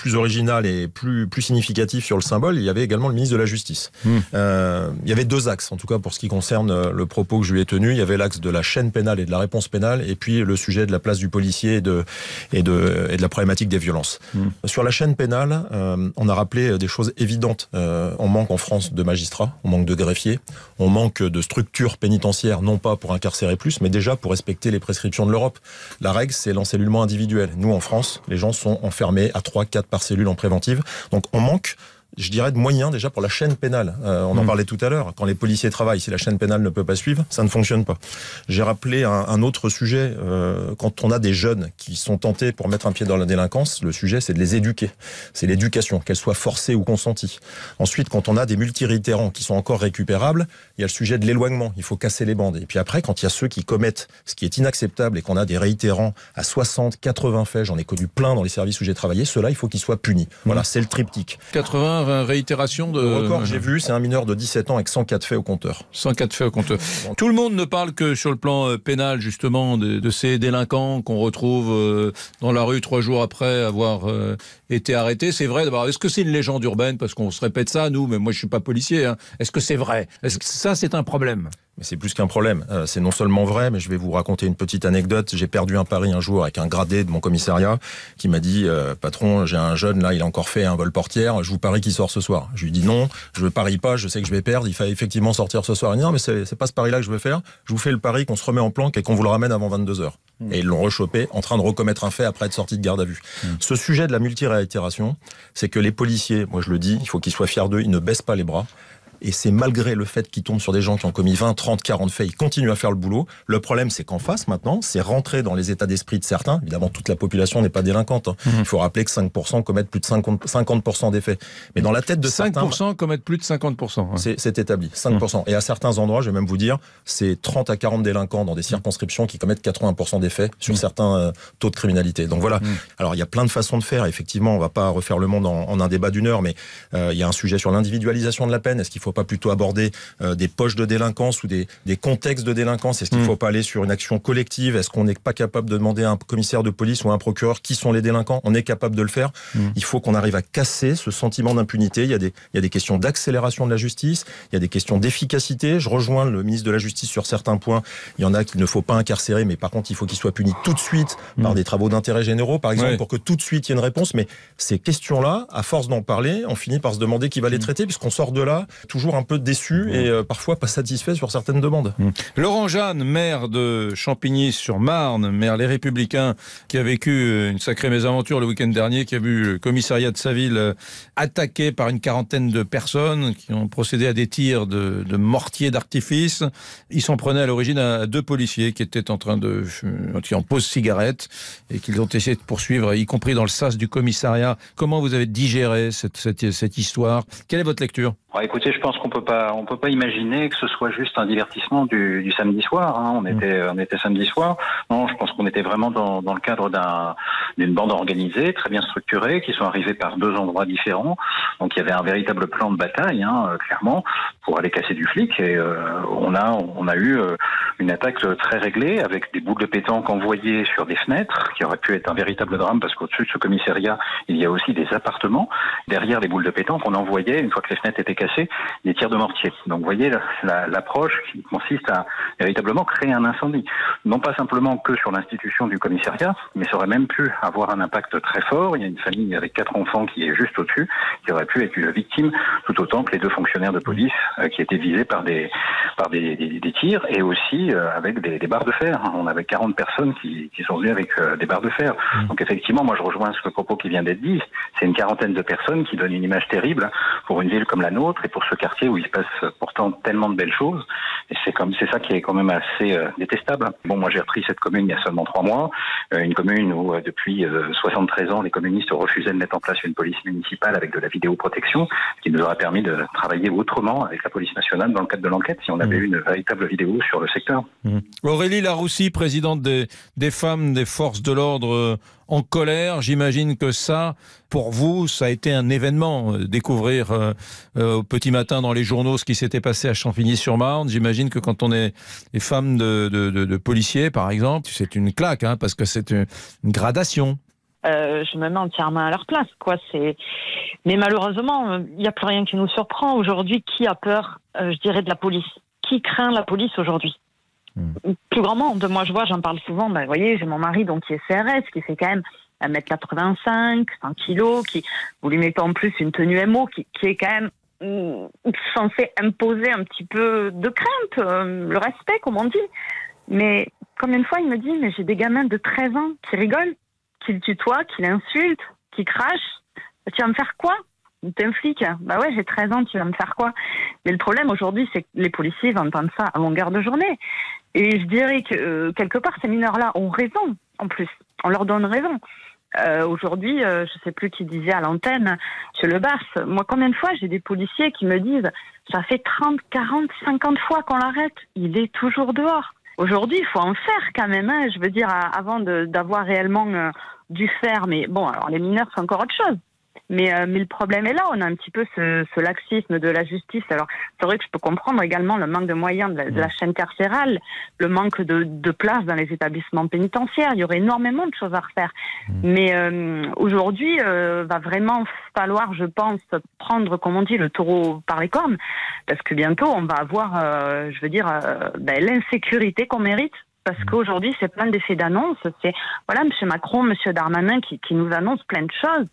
Speaker 3: plus original et plus, plus significatif sur le symbole, il y avait également le ministre de la Justice. Hmm. Euh, il y avait deux axes, en tout cas pour ce qui concerne euh, le propos que je lui ai tenu. Il y avait l'axe de la chaîne pénale et de la réponse pénale, et puis le sujet de la place du policier et de, et de, et de la problématique des violences. Hmm. Sur la chaîne pénale, euh, on a rappelé des choses évidentes. on manque en France de magistrats, on manque de greffiers, on manque de structures pénitentiaires, non pas pour incarcérer plus, mais déjà pour respecter les prescriptions de l'Europe. La règle, c'est l'encellulement individuel. Nous, en France, les gens sont enfermés à 3, 4, par cellule en préventive. Donc on manque je dirais, de moyens déjà pour la chaîne pénale. Euh, on en hmm. parlait tout à l'heure. Quand les policiers travaillent, si la chaîne pénale ne peut pas suivre, ça ne fonctionne pas. J'ai rappelé un, autre sujet. Euh, quand on a des jeunes qui sont tentés pour mettre un pied dans la délinquance, le sujet, c'est de les éduquer. C'est l'éducation, qu'elle soit forcée ou consentie. Ensuite, quand on a des multiréitérants qui sont encore récupérables, il y a le sujet de l'éloignement. Il faut casser les bandes. Et puis après, quand il y a ceux qui commettent ce qui est inacceptable et qu'on a des réitérants à 60, 80 faits, j'en ai connu plein dans les services où j'ai travaillé, ceux-là, il faut qu'ils soient punis. Voilà, hmm. c'est le triptyque.
Speaker 1: 80 euh, réitération de. Le record, j'ai
Speaker 3: vu, c'est un mineur de 17 ans avec 104 faits au compteur.
Speaker 1: 104 faits au compteur. Tout le monde ne parle que sur le plan euh, pénal, justement, de, ces délinquants qu'on retrouve euh, dans la rue trois jours après avoir été arrêtés. C'est vrai, d'abord, est-ce que c'est une légende urbaine Parce qu'on se répète ça, nous, mais moi, je ne suis pas policier. Hein. Est-ce que c'est vrai Est-ce que ça, c'est un problème
Speaker 3: c'est plus qu'un problème. Euh, c'est non seulement vrai, mais je vais vous raconter une petite anecdote. J'ai perdu un pari un jour avec un gradé de mon commissariat qui m'a dit euh, Patron, j'ai un jeune là, il a encore fait un vol portière, je vous parie qu'il sort ce soir. Je lui dis Non, je ne parie pas, je sais que je vais perdre, il fallait effectivement sortir ce soir. Il dit Non, mais c'est pas ce pari-là que je veux faire, je vous fais le pari qu'on se remet en planque et qu'on vous le ramène avant 22h. Hmm. Et ils l'ont rechopé en train de recommettre un fait après être sorti de garde à vue. Hmm. Ce sujet de la multiréitération, c'est que les policiers, moi je le dis, il faut qu'ils soient fiers d'eux, ils ne baissent pas les bras et c'est malgré le fait qu'ils tombent sur des gens qui ont commis 20, 30, 40 faits, ils continuent à faire le boulot. Le problème, c'est qu'en face, maintenant, c'est rentrer dans les états d'esprit de certains. Évidemment, toute la population n'est pas délinquante. Hein. Mhm. Il faut rappeler que 5% commettent plus de 50%, 50 des faits. Mais dans la tête de 5% commettent plus de 50%. C'est établi, 5%. Et à certains endroits, je vais même vous dire, c'est 30 à 40 délinquants dans des circonscriptions qui commettent 80% des faits sur mhm. certains euh, taux de criminalité. Donc voilà. Mhm. Alors, il y a plein de façons de faire. Effectivement, on ne va pas refaire le monde en, un débat d'une heure, mais euh, il y a un sujet sur l'individualisation de la peine. Est-ce qu'il faut pas plutôt aborder euh, des poches de délinquance ou des, des contextes de délinquance Est-ce qu'il ne mm. faut pas aller sur une action collective Est-ce qu'on n'est pas capable de demander à un commissaire de police ou à un procureur qui sont les délinquants On est capable de le faire. Mm. Il faut qu'on arrive à casser ce sentiment d'impunité. Il, y a des, il y a des questions d'accélération de la justice, il y a des questions d'efficacité. Je rejoins le ministre de la Justice sur certains points. Il y en a qu'il ne faut pas incarcérer, mais par contre, il faut qu'il soit puni tout de suite mm. par des travaux d'intérêt généraux, par exemple, pour que tout de suite il y ait une réponse. Mais ces questions-là, à force d'en parler, on finit par se demander qui va les traiter, puisqu'on sort de là un peu déçu mhm. et euh, parfois pas satisfait sur certaines demandes. Mhm.
Speaker 1: Laurent Jeanne, maire de Champigny-sur-Marne, maire Les Républicains, qui a vécu une sacrée mésaventure le week-end dernier, qui a vu le commissariat de sa ville euh, attaqué par une quarantaine de personnes qui ont procédé à des tirs de, de mortiers d'artifice. Ils s'en prenaient à l'origine à deux policiers qui étaient en train de... Euh, qui en posent cigarette et qu'ils ont essayé de poursuivre, y compris dans le sas du commissariat. Comment vous avez digéré cette, cette, cette histoire Quelle est votre lecture
Speaker 6: Écoutez, je pense pense qu'on peut pas, on peut pas imaginer que ce soit juste un divertissement du, du samedi soir. Hein. On mm. était, on était samedi soir. Non, je pense qu'on était vraiment dans, dans le cadre d'un, d'une bande organisée, très bien structurée, qui sont arrivés par deux endroits différents. Donc il y avait un véritable plan de bataille, hein, euh, clairement, pour aller casser du flic. Et euh, on a, on a eu euh, une attaque très réglée avec des boules de pétanque envoyées sur des fenêtres, qui aurait pu être un véritable drame parce qu'au-dessus de ce commissariat, il y a aussi des appartements. Derrière les boules de pétanque, on envoyait une fois que les fenêtres étaient cassées des tirs de mortier. Donc vous voyez l'approche qui consiste à véritablement créer un incendie, non pas simplement que sur l'institution du commissariat, mais ça aurait même pu avoir un impact très fort. Il y a une famille avec quatre enfants qui est juste au-dessus, qui aurait pu être une victime tout autant que les deux fonctionnaires de police euh, qui étaient visés par des par des, des, tirs et aussi euh, avec des, barres de fer. On avait 40 personnes qui, sont venues avec euh, des barres de fer. Mmh. Donc effectivement, moi je rejoins ce propos qui vient d'être dit. C'est une quarantaine de personnes qui donnent une image terrible pour une ville comme la nôtre et pour ceux quartier où il se passe pourtant tellement de belles choses. Et c'est comme c'est ça qui est quand même assez euh, détestable. Bon, moi j'ai repris cette commune il y a seulement trois mois, euh, une commune où euh, depuis 73 ans les communistes refusaient de mettre en place une police municipale avec de la vidéoprotection, qui nous aurait permis de travailler autrement avec la police nationale dans le cadre de l'enquête si on avait eu mmh. une véritable vidéo sur le secteur. Mmh.
Speaker 1: Aurélie Laroussi, présidente des, des femmes des forces de l'ordre en colère. J'imagine que ça, pour vous, ça a été un événement. Euh, découvrir euh, euh, au petit matin dans les journaux ce qui s'était passé à Champigny-sur-Marne. J'imagine que quand on est, les femmes de, policiers, par exemple, c'est une claque, hein, parce que c'est une, gradation.
Speaker 2: je me mets entièrement à leur place, quoi. C'est, mais malheureusement, il n'y a plus rien qui nous surprend aujourd'hui. Qui a peur, je dirais, de la police Qui craint la police aujourd'hui plus grand monde. Moi, je vois, j'en parle souvent. Ben, vous voyez, j'ai mon mari donc qui est CRS, qui fait quand même 1m85, 100 kg, qui, vous lui mettez en plus une tenue MO qui, est quand même mm, censée imposer un petit peu de crainte, euh, le respect, comme on dit. Mais combien de fois il me dit, mais j'ai des gamins de 13 ans qui rigolent, qui le tutoient, qui l'insultent, qui crachent. Tu vas me faire quoi t'es un flic. Bah ouais, j'ai 13 ans, tu vas me faire quoi Mais le problème aujourd'hui, c'est que les policiers vont entendre ça à longueur de journée. Et je dirais que euh, quelque part, ces mineurs-là ont raison, en plus. On leur donne raison. Euh, aujourd'hui, euh, je sais plus qui disait à l'antenne, sur le basse. Moi, combien de fois j'ai des policiers qui me disent ça fait 30, 40, 50 fois qu'on l'arrête, il est toujours dehors. Aujourd'hui, il faut en faire quand même, hein, je veux dire, avant d'avoir réellement du faire. Mais bon, alors les mineurs, c'est encore autre chose. Mais, euh, mais, le problème est là, on a un petit peu ce, ce laxisme de la justice. Alors, c'est vrai que je peux comprendre également le manque de moyens de la, mm. chaîne carcérale, le manque de, de places dans les établissements pénitentiaires. Il y aurait énormément de choses à refaire. Mm. Mais euh, aujourd'hui, euh, va vraiment falloir, je pense, prendre, comme on dit, le taureau par les cornes, parce que bientôt, on va avoir, euh, je veux dire, ben, l'insécurité qu'on mérite parce mm. qu'aujourd'hui, c'est plein d'effets d'annonce. C'est voilà, M. Macron, M. Darmanin qui, nous annonce plein de choses.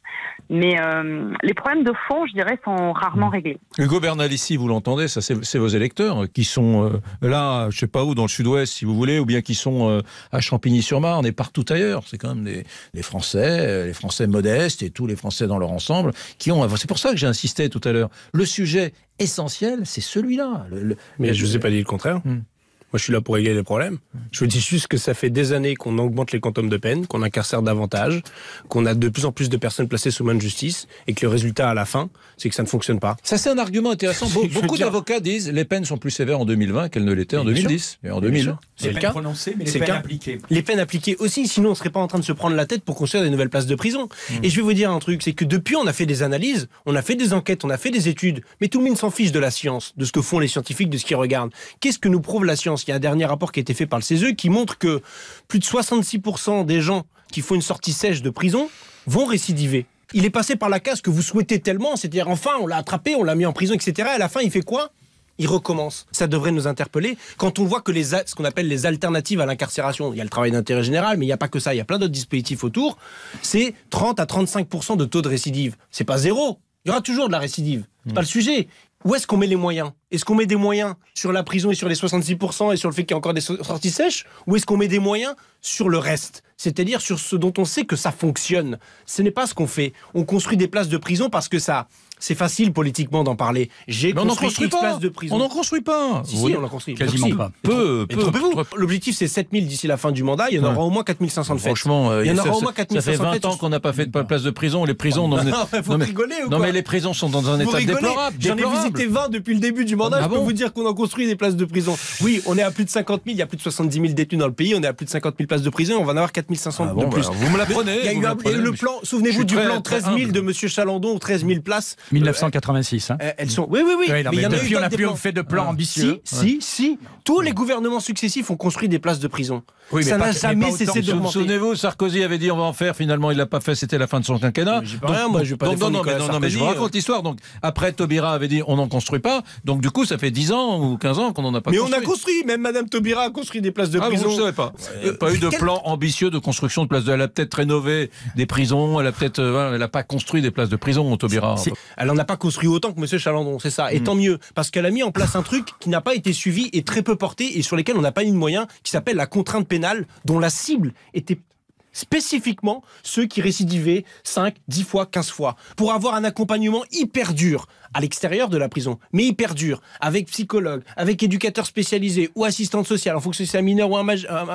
Speaker 2: Mais euh, les problèmes de fond, je dirais, sont rarement mm. réglés.
Speaker 1: Hugo Bernal, ici, vous l'entendez, ça, c'est vos électeurs qui sont euh, là, je sais pas où, dans le sud-ouest, si vous voulez, ou bien qui sont euh, à Champigny-sur-Marne et partout ailleurs. C'est quand même des, les Français, les Français modestes et tous les Français dans leur ensemble qui ont. C'est pour ça que j'ai insisté tout à l'heure. Le sujet essentiel, c'est celui-là.
Speaker 4: Mais je ne vous ai pas dit le contraire. Hmm. Moi, je suis là pour régler les problèmes. Je vous dis juste que ça fait des années qu'on augmente les quantums de peine, qu'on incarcère davantage, qu'on a de plus en plus de personnes placées sous main de justice, et que le résultat à la fin, c'est que ça ne fonctionne pas. Ça, c'est un argument intéressant. beaucoup d'avocats disent les peines sont plus sévères en 2020 qu'elles ne l'étaient en 2010 et en 2000. C'est le cas. mais les peines appliquées. Les peines appliquées aussi, sinon on ne serait pas en train de se prendre la tête pour construire des nouvelles places de prison. Mmh. Et je vais vous dire un truc, c'est que depuis, on a fait des analyses, on a fait des enquêtes, on a fait des études, mais tout le monde s'en fiche de la science, de ce que font les scientifiques, de ce qu'ils regardent. Qu'est-ce que nous prouve la science il y a un dernier rapport qui a été fait par le CESE qui montre que plus de 66% des gens qui font une sortie sèche de prison vont récidiver. Il est passé par la case que vous souhaitez tellement, c'est-à-dire enfin on l'a attrapé, on l'a mis en prison, etc. À la fin, il fait quoi il recommence. Ça devrait nous interpeller. Quand on voit que les, ce qu'on appelle les alternatives à l'incarcération, il y a le travail d'intérêt général, mais il n'y a pas que ça, il y a plein d'autres dispositifs autour, c'est 30 à 35 de taux de récidive. C'est pas zéro. Il y aura toujours de la récidive. C'est mmh. pas le sujet où est-ce qu'on met les moyens Est-ce qu'on met des moyens sur la prison et sur les 66% et sur le fait qu'il y a encore des sorties sèches Ou est-ce qu'on met des moyens sur le reste C'est-à-dire sur ce dont on sait que ça fonctionne. Ce n'est pas ce qu'on fait. On construit des places de prison parce que ça c'est facile politiquement d'en parler. J'ai construit des places de prison. On n'en construit pas. Si, oui, on en construit. Quasiment pas. Peu, peu. L'objectif, c'est 7000 d'ici la fin du mandat. Il y en aura au moins 4500 de faits. Franchement, euh, il y en aura au moins Ça fait 20 ans
Speaker 1: qu'on n'a pas fait de place de prison. Les prisons. on non, mais, non, mais, non mais les prisons sont dans un état déplorable. J'en ai visité
Speaker 4: 20 depuis le début du ah mandat. je peux vous dire qu'on en construit des places de prison. Oui, on est à plus de 50 000. Il y a plus de 70 000 détenus dans le pays. On est à plus de 50 000 places de prison. On va en avoir 4500 ah de plus. Bah, vous me la Il le plan. Souvenez-vous du plan 13 000 de M. Chalandon, 13 000 places. 1986. Euh, hein. Elles sont. Oui, oui, oui. mais, depuis, on n'a plus fait de plan ah. ambitieux. Si, si, si. Tous les gouvernements successifs ont construit des places de prison. Oui, ça n'a jamais cessé de
Speaker 1: Souvenez-vous, Sarkozy avait dit on va en faire. Finalement, il l'a pas fait. C'était la fin de son quinquennat. Je rien, moi, je vais pas donc, non, non, non, mais je vous raconte euh. l'histoire. Donc après, Taubira avait dit on n'en construit pas. Donc du coup, ça fait 10 ans ou 15 ans qu'on n'en a pas. Mais on a construit.
Speaker 4: Même Madame Taubira a construit des places de prison. Ah, vous ne savez pas. Il euh, pas eu de plan
Speaker 1: ambitieux de construction de places de. Elle a peut-être rénové des prisons. Elle a peut-être. Elle n'a pas construit des
Speaker 4: places de prison, Taubira elle n'en a pas construit autant que M. Chalandon, c'est ça. Et hmm. tant mieux, parce qu'elle a mis en place un truc qui n'a pas été suivi et très peu porté et sur lequel on n'a pas eu de moyens, qui s'appelle la contrainte pénale, dont la cible était spécifiquement ceux qui récidivaient 5, 10 fois, 15 fois, pour avoir un accompagnement hyper dur à l'extérieur de la prison, mais hyper dur, avec psychologue, avec éducateur spécialisé ou assistante sociale, en fonction si c'est un mineur ou un,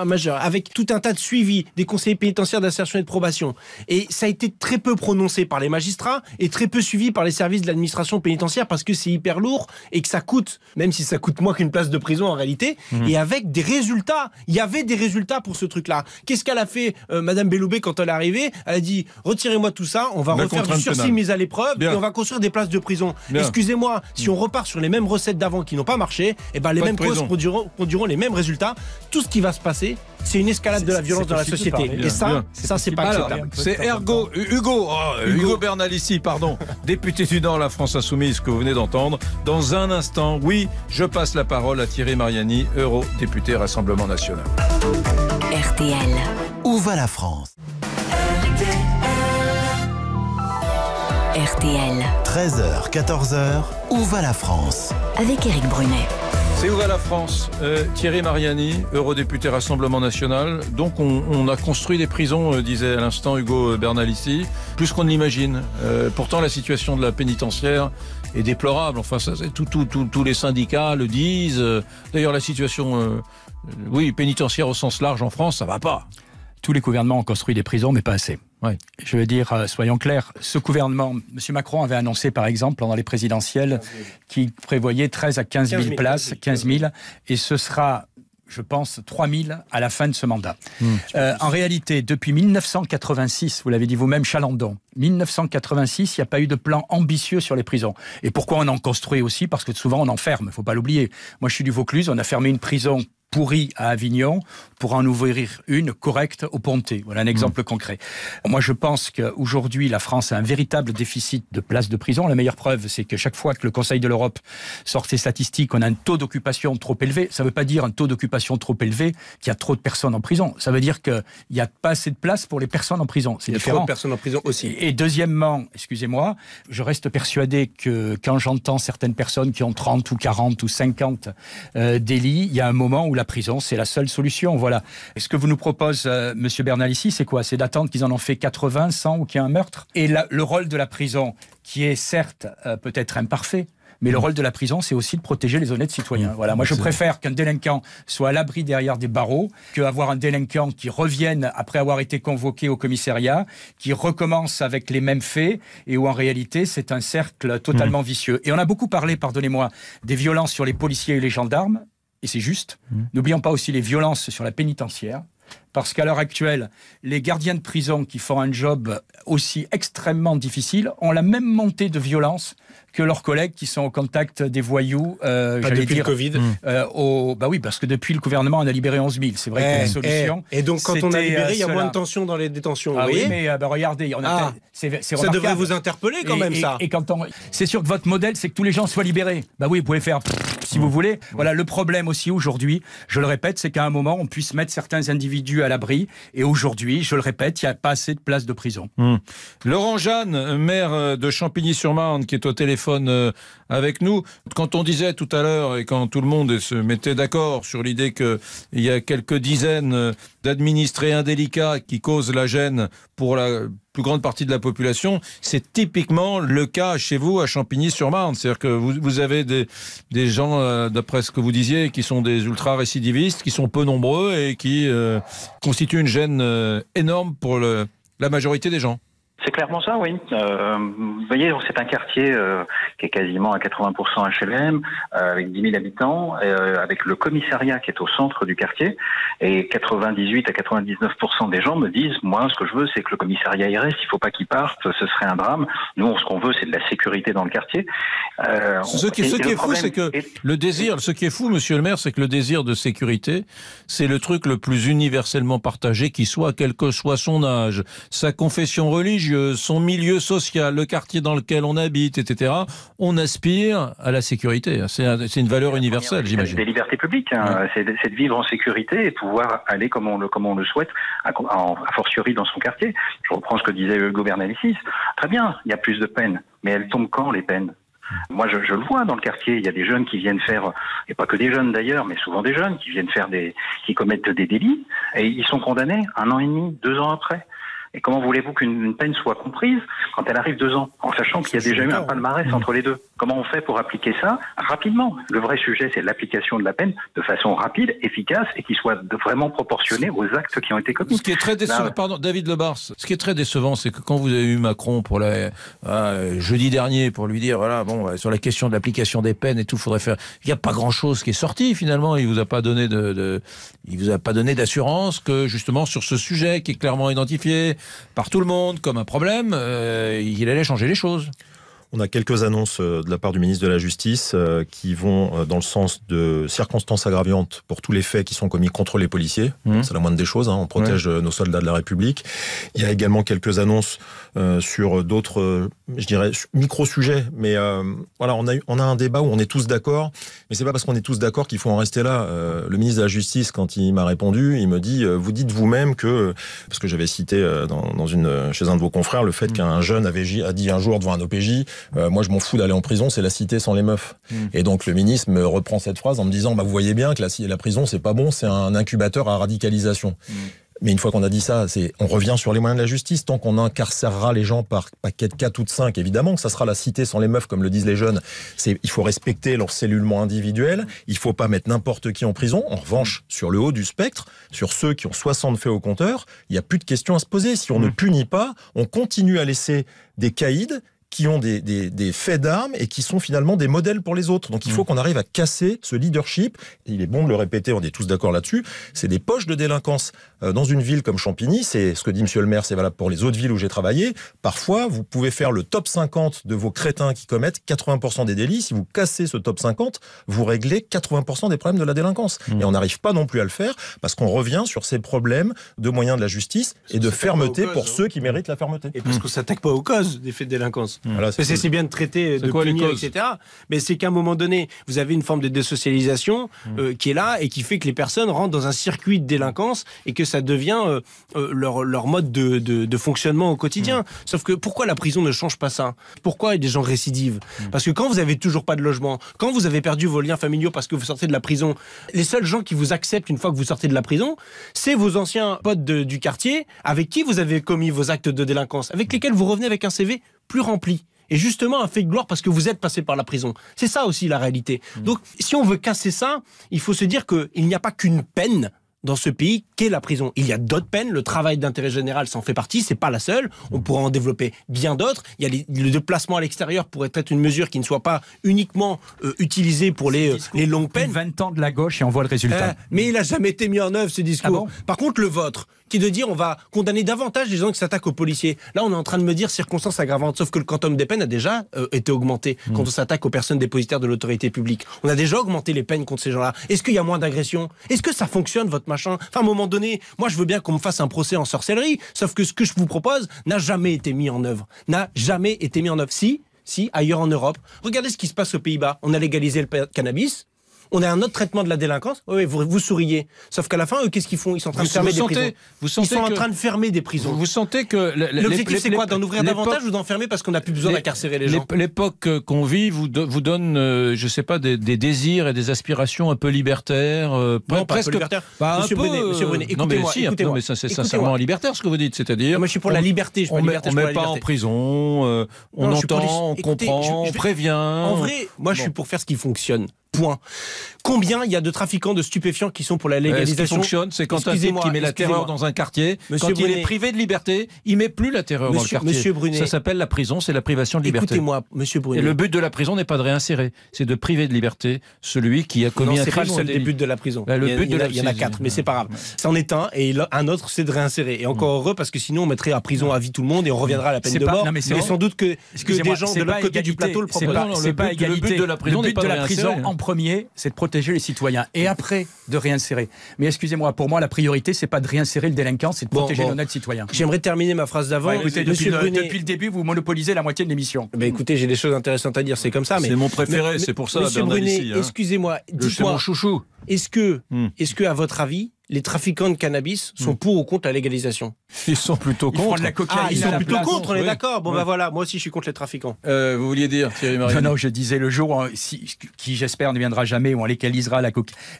Speaker 4: majeur, avec tout un tas de suivis des conseillers pénitentiaires d'insertion et de probation. Et ça a été très peu prononcé par les magistrats et très peu suivi par les services de l'administration pénitentiaire parce que c'est hyper lourd et que ça coûte, même si ça coûte moins qu'une place de prison en réalité, mmh. et avec des résultats. Il y avait des résultats pour ce truc-là. Qu'est-ce qu'elle a fait euh, Madame Belloubet, quand elle est arrivée, elle a dit retirez-moi tout ça, on va refaire du sursis mis à l'épreuve et on va construire des places de prison. Excusez-moi, si mm. on repart sur les mêmes recettes d'avant qui n'ont pas marché, eh ben les mêmes causes produiront, les mêmes résultats. Tout ce qui va se passer, c'est une escalade de la violence dans la société. Et ça, ça c'est pas acceptable. C'est
Speaker 1: Ergo, oh, Hugo, Hugo, Bernalici, pardon, député du Nord, la France Insoumise, que vous venez d'entendre. Dans un instant, oui, je passe la parole à Thierry Mariani, eurodéputé Rassemblement National.
Speaker 6: RTL. Où va la France RTL. 13h, 14h, Où va la France Avec Eric Brunet.
Speaker 1: C'est Où va la France euh, Thierry Mariani, eurodéputé Rassemblement National. Donc on, a construit des prisons, euh, disait à l'instant Hugo Bernalici, plus qu'on ne l'imagine. Euh, pourtant la situation de la pénitentiaire est déplorable. Enfin, ça, tout, tout, tout, tous les syndicats le disent. D'ailleurs la situation, oui, pénitentiaire au sens large en France, ça va
Speaker 5: pas tous les gouvernements ont construit des prisons, mais pas assez. Je veux dire, euh, soyons clairs, ce gouvernement, M. Macron avait annoncé par exemple pendant les présidentielles qu'il prévoyait 13 à 15 000, places, 15 000, et ce sera je pense, 3 000 à la fin de ce mandat. Hmm. Euh, en réalité, depuis 1986, vous l'avez dit vous-même, Chalandon, 1986, il n'y a pas eu de plan ambitieux sur les prisons. Et pourquoi on en construit aussi Parce que souvent on en ferme, il ne faut pas l'oublier. Moi je suis du Vaucluse, on a fermé une prison pourrie à Avignon pour en ouvrir une correcte au Ponté. Voilà un hmm. exemple concret. Moi, je pense qu'aujourd'hui, la France a un véritable déficit de places de prison. La meilleure preuve, c'est que chaque fois que le Conseil de l'Europe sort ses statistiques, on a un taux d'occupation trop élevé. Ça ne veut pas dire un taux d'occupation trop élevé qu'il y a trop de personnes en prison. Ça veut dire qu'il n'y a pas assez de place pour les personnes en prison. C'est a Trop de
Speaker 4: personnes en prison aussi. Et
Speaker 5: deuxièmement, excusez-moi, je reste persuadé que quand j'entends certaines personnes qui ont 30 ou 40 ou 50 euh, délits, il y a un moment où la prison, c'est la seule solution. Voilà voilà. ce que vous nous propose euh, Monsieur Bernal ici, c'est quoi C'est d'attendre qu'ils en ont fait 80, 100 ou qu'il y a un meurtre. Et le rôle de la prison, qui est certes euh, peut-être imparfait, mais le rôle de la prison, c'est aussi de protéger les honnêtes citoyens. Mmh. Voilà, moi je préfère qu'un délinquant soit à l'abri derrière des barreaux qu'avoir un délinquant qui revienne après avoir été convoqué au commissariat, qui recommence avec les mêmes faits et où en réalité c'est un cercle totalement mmh. vicieux. Et on a beaucoup parlé, pardonnez-moi, des violences sur les policiers et les gendarmes et c'est juste. Mmh. N'oublions pas aussi les violences sur la pénitentiaire parce qu'à l'heure actuelle, les gardiens de prison qui font un job aussi extrêmement difficile ont la même montée de violence que leurs collègues qui sont au contact des voyous. Euh, Pas depuis le Covid. Euh, bah oui, parce que depuis le gouvernement on a libéré 11 000. C'est vrai eh, que eh. la solution. et donc quand on a euh, libéré, il y a moins de
Speaker 4: tension dans les détentions. Ah oui, mais bah, regardez, on a ah. ça devrait vous interpeller quand même ça. et
Speaker 5: quand on, c'est sûr que votre modèle, c'est que tous les gens soient libérés. Bah oui, vous pouvez faire si vous mmh. voulez. Mmh. Voilà le problème aussi aujourd'hui. Je le répète, c'est qu'à un moment, on puisse mettre certains individus à l'abri.
Speaker 1: Et aujourd'hui, je le répète, il n'y a pas assez de places de prison. Hmm. Laurent Jeanne, maire euh, de Champigny-sur-Marne, qui est au téléphone euh, avec nous. Quand on disait tout à l'heure et quand tout le monde se mettait d'accord sur l'idée qu'il y a quelques dizaines euh, d'administrer un délicat qui cause la gêne pour la plus grande partie de la population, c'est typiquement le cas chez vous à Champigny-sur-Marne. C'est-à-dire que vous, avez des, gens, euh, d'après ce que vous disiez, qui sont des ultra-récidivistes, qui sont peu nombreux et qui euh, constituent une gêne euh, énorme pour la majorité des gens.
Speaker 6: C'est clairement ça, oui. Euh, vous voyez, c'est un quartier euh, qui est quasiment à 80% HLM, euh, avec 10 000 habitants, avec le commissariat qui est au centre du quartier. Et 98 à 99% des gens me disent, moi, ce que je veux, c'est que le commissariat y reste, il ne faut pas qu'il parte, ce serait un drame. Nous, ce qu'on veut, c'est de la sécurité dans le quartier. ce qui, est fou, c'est que
Speaker 1: le désir, ce qui est fou, monsieur le maire, c'est que le désir de sécurité, c'est le truc le plus universellement partagé qui soit, quel que soit son âge, sa confession religieuse, son milieu social, le quartier dans lequel on habite, etc., on aspire à la sécurité. C'est une valeur universelle, j'imagine. Des
Speaker 6: libertés publiques, hein. c'est de vivre en sécurité et pouvoir aller comme on le, souhaite, à, fortiori dans son quartier. Je reprends ce que disait le Très bien, il y a plus de peines, mais elles tombent quand les peines moi, je, je, le vois dans le quartier. Il y a des jeunes qui viennent faire, et pas que des jeunes d'ailleurs, mais souvent des jeunes qui viennent faire des, qui commettent des délits et ils sont condamnés un an et demi, deux ans après. Et comment voulez-vous qu'une peine soit comprise quand elle arrive deux ans, en sachant qu'il y a déjà eu un palmarès mmh. entre les deux Comment on fait pour appliquer ça rapidement Le vrai sujet, c'est l'application de la peine de façon rapide, efficace et qui soit vraiment proportionnée aux actes qui ont été
Speaker 4: commis.
Speaker 1: Ce qui est très décevant, David Lebars, ce qui est très décevant, c'est que quand vous avez eu Macron pour euh, jeudi dernier pour lui dire, voilà, bon, sur la question de l'application des peines et tout, faudrait faire. Il n'y a pas grand-chose qui est sorti finalement. Il vous a pas donné de il vous a pas donné d'assurance que justement sur ce sujet qui est clairement identifié, par tout le monde comme un problème, euh, il allait changer les choses.
Speaker 3: On a quelques annonces euh, de la part du ministre de la Justice euh, qui vont euh, dans le sens de circonstances aggravantes pour tous les faits qui sont commis contre les policiers. Mmh. C'est la moindre des choses. Hein. On protège nos soldats de la République. Il y a également quelques annonces sur d'autres, je dirais, micro-sujets. Mais voilà, on a, on a un débat où on est tous d'accord. Mais c'est pas parce qu'on est tous d'accord qu'il faut en rester là. le ministre de la Justice, quand il m'a répondu, il me dit Vous dites vous-même que, parce que j'avais cité dans, une, chez un de vos confrères le fait mmh. qu'un jeune avait a dit un jour devant un OPJ euh, moi je m'en fous d'aller en prison, c'est la cité sans les meufs. Hmm. Et donc le ministre me reprend cette phrase en me disant, bah, vous voyez bien que la, la prison c'est pas bon, c'est un incubateur à radicalisation. Hmm. Mais une fois qu'on a dit ça, c'est, on revient sur les moyens de la justice. Tant qu'on incarcérera les gens par paquet de 4 ou de 5, évidemment que ça sera la cité sans les meufs, comme le disent les jeunes. C'est, il faut respecter leur cellulement individuel. Il faut pas mettre n'importe qui en prison. En revanche, sur le haut du spectre, sur ceux qui ont 60 faits au compteur, il n'y a plus de questions à se poser. Si on ne hmm. punit pas, on continue à laisser des caïds, qui ont des, des, des faits d'armes et qui sont finalement des modèles pour les autres. Donc il faut mm. qu'on arrive à casser ce leadership. Il est bon de le répéter, on est tous d'accord là-dessus. C'est des poches de délinquance. Euh, dans une ville comme Champigny, c'est ce que dit Monsieur le maire, c'est valable pour les autres villes où j'ai travaillé. Parfois, vous pouvez faire le top 50 de vos crétins qui commettent 80% des délits. Si vous cassez ce top 50, vous réglez 80% des problèmes de la délinquance. Mm. Et on n'arrive pas non plus à le faire parce qu'on revient sur ces problèmes de
Speaker 4: moyens de la justice et de fermeté pour ceux qui hein. méritent la fermeté. Et parce qu'on ne s'attaque pas aux causes des faits de délinquance. Mmh. c'est bien de traiter, de punir, etc. Mais c'est qu'à un moment donné, vous avez une forme de désocialisation mmh. euh, qui est là et qui fait que les personnes rentrent dans un circuit de délinquance et que ça devient euh, euh, leur, mode de, fonctionnement au quotidien. Mmh. Sauf que pourquoi la prison ne change pas ça Pourquoi il y a des gens récidives Parce que quand vous n'avez toujours pas de logement, quand vous avez perdu vos liens familiaux parce que vous sortez de la prison, les seuls gens qui vous acceptent une fois que vous sortez de la prison, c'est vos anciens potes du quartier avec qui vous avez commis vos actes de délinquance, avec lesquels vous revenez avec un CV plus rempli et justement un fait de gloire parce que vous êtes passé par la prison. C'est ça aussi la réalité. Mm. Donc si on veut casser ça, il faut se dire qu'il n'y a pas qu'une peine dans ce pays qu'est la prison. Il y a d'autres peines, le travail d'intérêt général s'en fait partie, c'est pas la seule, on mm. pourra en développer bien d'autres. Il y a les, le déplacement à l'extérieur pourrait être une mesure qui ne soit pas uniquement euh, utilisée pour les, euh, les longues peines. 20 ans de la gauche et on voit le euh, résultat. mais il n'a jamais été mis en œuvre ce ah discours. Par contre le vôtre, qui de dire on va condamner davantage les gens qui s'attaquent aux policiers. Là, on est en train de me dire circonstances aggravantes, sauf que le quantum des peines a déjà euh, été augmenté hmm. quand on s'attaque aux personnes dépositaires de l'autorité publique. On a déjà augmenté les peines contre ces gens-là. Est-ce qu'il y a moins d'agressions Est-ce que ça fonctionne, votre machin Enfin, à un moment donné, moi, je veux bien qu'on me fasse un procès en sorcellerie, sauf que ce que je vous propose n'a jamais été mis en œuvre. N'a jamais été mis en œuvre. Si, si, ailleurs en Europe. Regardez ce qui se passe aux Pays-Bas. On a légalisé le cannabis, on a un autre traitement de la délinquance. Oui, vous, vous souriez. Sauf qu'à la fin, eux, qu'est-ce qu'ils font Ils sont en train de fermer des prisons. Vous sentez Ils sont en train de fermer des prisons. Vous, sentez que l'objectif c'est quoi D'en ouvrir davantage ou d'en fermer parce qu'on n'a plus besoin d'incarcérer les gens
Speaker 1: L'époque euh, qu'on vit vous, donne, je euh, je sais pas, des, désirs et des aspirations un peu libertaires. presque. Pas un peu, Brunet, écoutez non euh, non, mais c'est sincèrement libertaire ce que vous dites, c'est-à-dire. Moi, je suis pour la liberté. Je on ne met pas en prison. On entend, on comprend, on prévient. En vrai, moi,
Speaker 4: je suis pour faire ce qui fonctionne. Point. Combien il y a de trafiquants de stupéfiants qui sont pour la euh, légalisation c'est quand un qui met la terreur dans un
Speaker 1: quartier, quand il est privé de liberté, il met plus la terreur dans le quartier. ça s'appelle la prison, c'est la privation de liberté. Écoutez-moi, Monsieur Brunet. le but de la prison n'est pas de réinsérer, c'est de priver de liberté celui qui a commis un crime. C'est pas le but de la prison. Bah, le il y, il, y en a quatre, mais c'est
Speaker 4: pas grave. C'en est un, et un autre, c'est de réinsérer. Et encore heureux, parce que sinon, on mettrait à prison à vie tout le monde et on reviendra à la peine de mort. mais sans doute que des gens de l'autre côté du plateau le proposent. C'est pas le but de la prison, n'est pas de la prison
Speaker 5: premier, c'est de protéger les citoyens et après de réinsérer. Mais excusez-moi, pour moi, la priorité, c'est pas de réinsérer le délinquant, c'est de protéger nos bon. l'honnête
Speaker 4: citoyen. J'aimerais terminer ma phrase d'avant. Bah, monsieur depuis,
Speaker 5: le, début, vous monopolisez la moitié de l'émission.
Speaker 4: Mais écoutez, j'ai des choses intéressantes à dire, c'est comme ça. Mais... C'est mon préféré, c'est pour ça. Monsieur Brunet, hein. excusez-moi, dites-moi. chouchou. Est-ce que, hmm. est-ce que, à votre avis, les trafiquants de cannabis sont hmm. pour ou contre la légalisation
Speaker 1: Ils sont plutôt contre. Ils la cocaïne. Ah, ils sont ah, plutôt contre, on est d'accord. Bon, ben bah
Speaker 4: voilà, moi aussi je suis contre les trafiquants.
Speaker 5: Euh, vous vouliez dire, Thierry Marie Non, je disais le jour hein, qui, j'espère, ne viendra jamais, où on légalisera la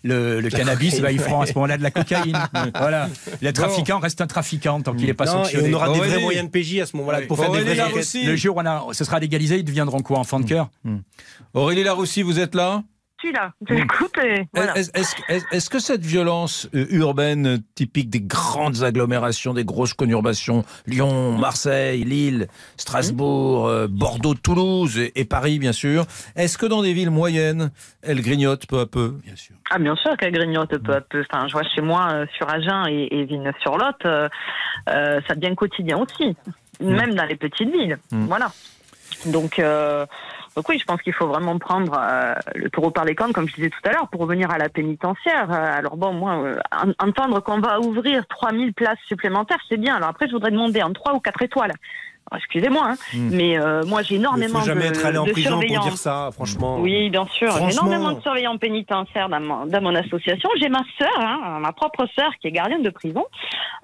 Speaker 5: le, le cannabis, bah, ils feront à ce moment-là de la cocaïne. voilà. Le trafiquant reste un trafiquant tant qu'il n'est pas sanctionné. on aura des vrais moyens de
Speaker 4: PJ à ce moment-là pour faire des Le jour où ce
Speaker 5: sera
Speaker 1: légalisé, ils deviendront quoi fin de hmm. cœur hmm. Aurélie Laroussi, vous êtes là est-ce que cette violence euh, urbaine euh, typique des grandes agglomérations, des grosses conurbations, Lyon, Marseille, Lille, Strasbourg, mhm. euh, Bordeaux, Toulouse et, Paris, bien sûr, est-ce que dans des villes moyennes, elle grignote peu à peu Bien sûr.
Speaker 2: Ah, bien sûr qu'elle grignote peu à peu. Enfin, je vois chez moi, sur Agen et, et Villeneuve-sur-Lot, ça devient quotidien aussi, mm. même dans les petites villes. Mm. Voilà. Donc, donc oui, je pense qu'il faut vraiment prendre euh, le taureau par les cornes, comme je disais tout à l'heure, pour revenir à la pénitentiaire. Euh, alors bon, moi, euh, entendre qu'on va ouvrir 3000 places supplémentaires, c'est bien. Alors après, je voudrais demander en 3 ou 4 étoiles. Ah, excusez-moi, hein. hmm. mais euh, moi j'ai énormément de. surveillants. jamais être allé en prison pour dire ça, franchement. Oui, bien sûr. J'ai énormément de surveillants pénitentiaires dans mon, association. J'ai ma sœur, hein, ma propre sœur qui est gardienne de prison.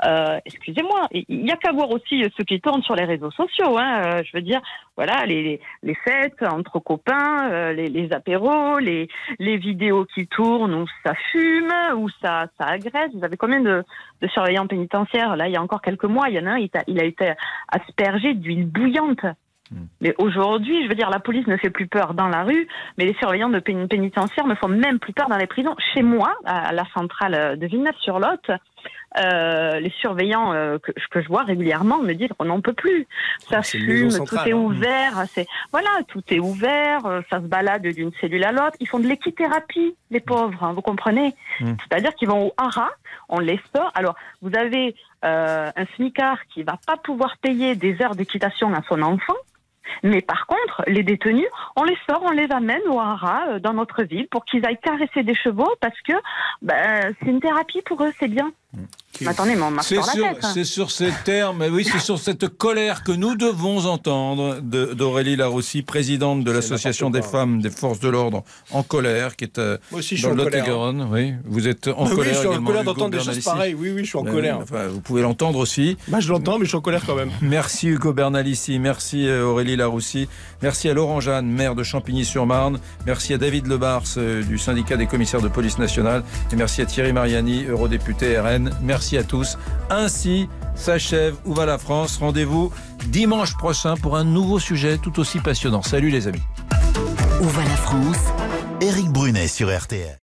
Speaker 2: Euh, excusez-moi, il n'y a qu'à voir aussi euh, ce qui tourne sur les réseaux sociaux. Hein. je veux dire, voilà, les, les fêtes entre copains, les, apéros, les, les vidéos qui tournent où ça fume, où ça, ça agresse. Vous avez combien de, surveillants pénitentiaires Là, il y a encore quelques mois, il y en a un, il a été aspergé d'huile bouillante. Hmm. Mais aujourd'hui, je veux dire, la police ne fait plus peur dans la rue, mais les surveillants de pénitentiaires ne font même plus peur dans les prisons. Chez hmm. moi, à la centrale de Villeneuve-sur-Lot, euh, les surveillants euh, que, que, je vois régulièrement me disent qu'on n'en peut plus. Ça ah, fume, tout est hein. ouvert. Hmm. voilà, tout est ouvert. Euh, ça se balade d'une cellule à l'autre. Ils font de l'équithérapie, les pauvres. Hein, vous comprenez C'est-à-dire qu'ils vont au haras, on les sort. Alors vous avez euh, un smicard qui va pas pouvoir payer des heures d'équitation à son enfant. Mais par contre, les détenus, on les sort, on les amène au haras euh, dans notre ville pour qu'ils aillent caresser des chevaux parce que ben, c'est une thérapie pour eux, c'est bien. Mm.
Speaker 1: C'est sur ces termes, oui, c'est sur cette colère que nous devons entendre d'Aurélie Laroussi, présidente de l'Association des femmes des forces de l'ordre en colère, qui est euh, aussi, dans vous êtes en bah colère. Oui, je suis en colère d'entendre des choses pareilles. Oui,
Speaker 4: oui, je suis en euh, colère.
Speaker 1: vous pouvez l'entendre aussi.
Speaker 4: Bah, je l'entends, mais je suis en colère quand même.
Speaker 1: Merci Hugo Bernalici, merci euh, Aurélie Laroussi. Merci à Laurent Jeanne, maire de Champigny-sur-Marne. Merci à David Lebars euh, du syndicat des commissaires de police nationale. Et merci à Thierry Mariani, eurodéputé RN. Merci à tous. Ainsi s'achève Où va la France Rendez-vous dimanche prochain pour un nouveau sujet tout aussi passionnant. Salut les amis.
Speaker 6: Où va la France
Speaker 1: Éric Brunet sur RTL.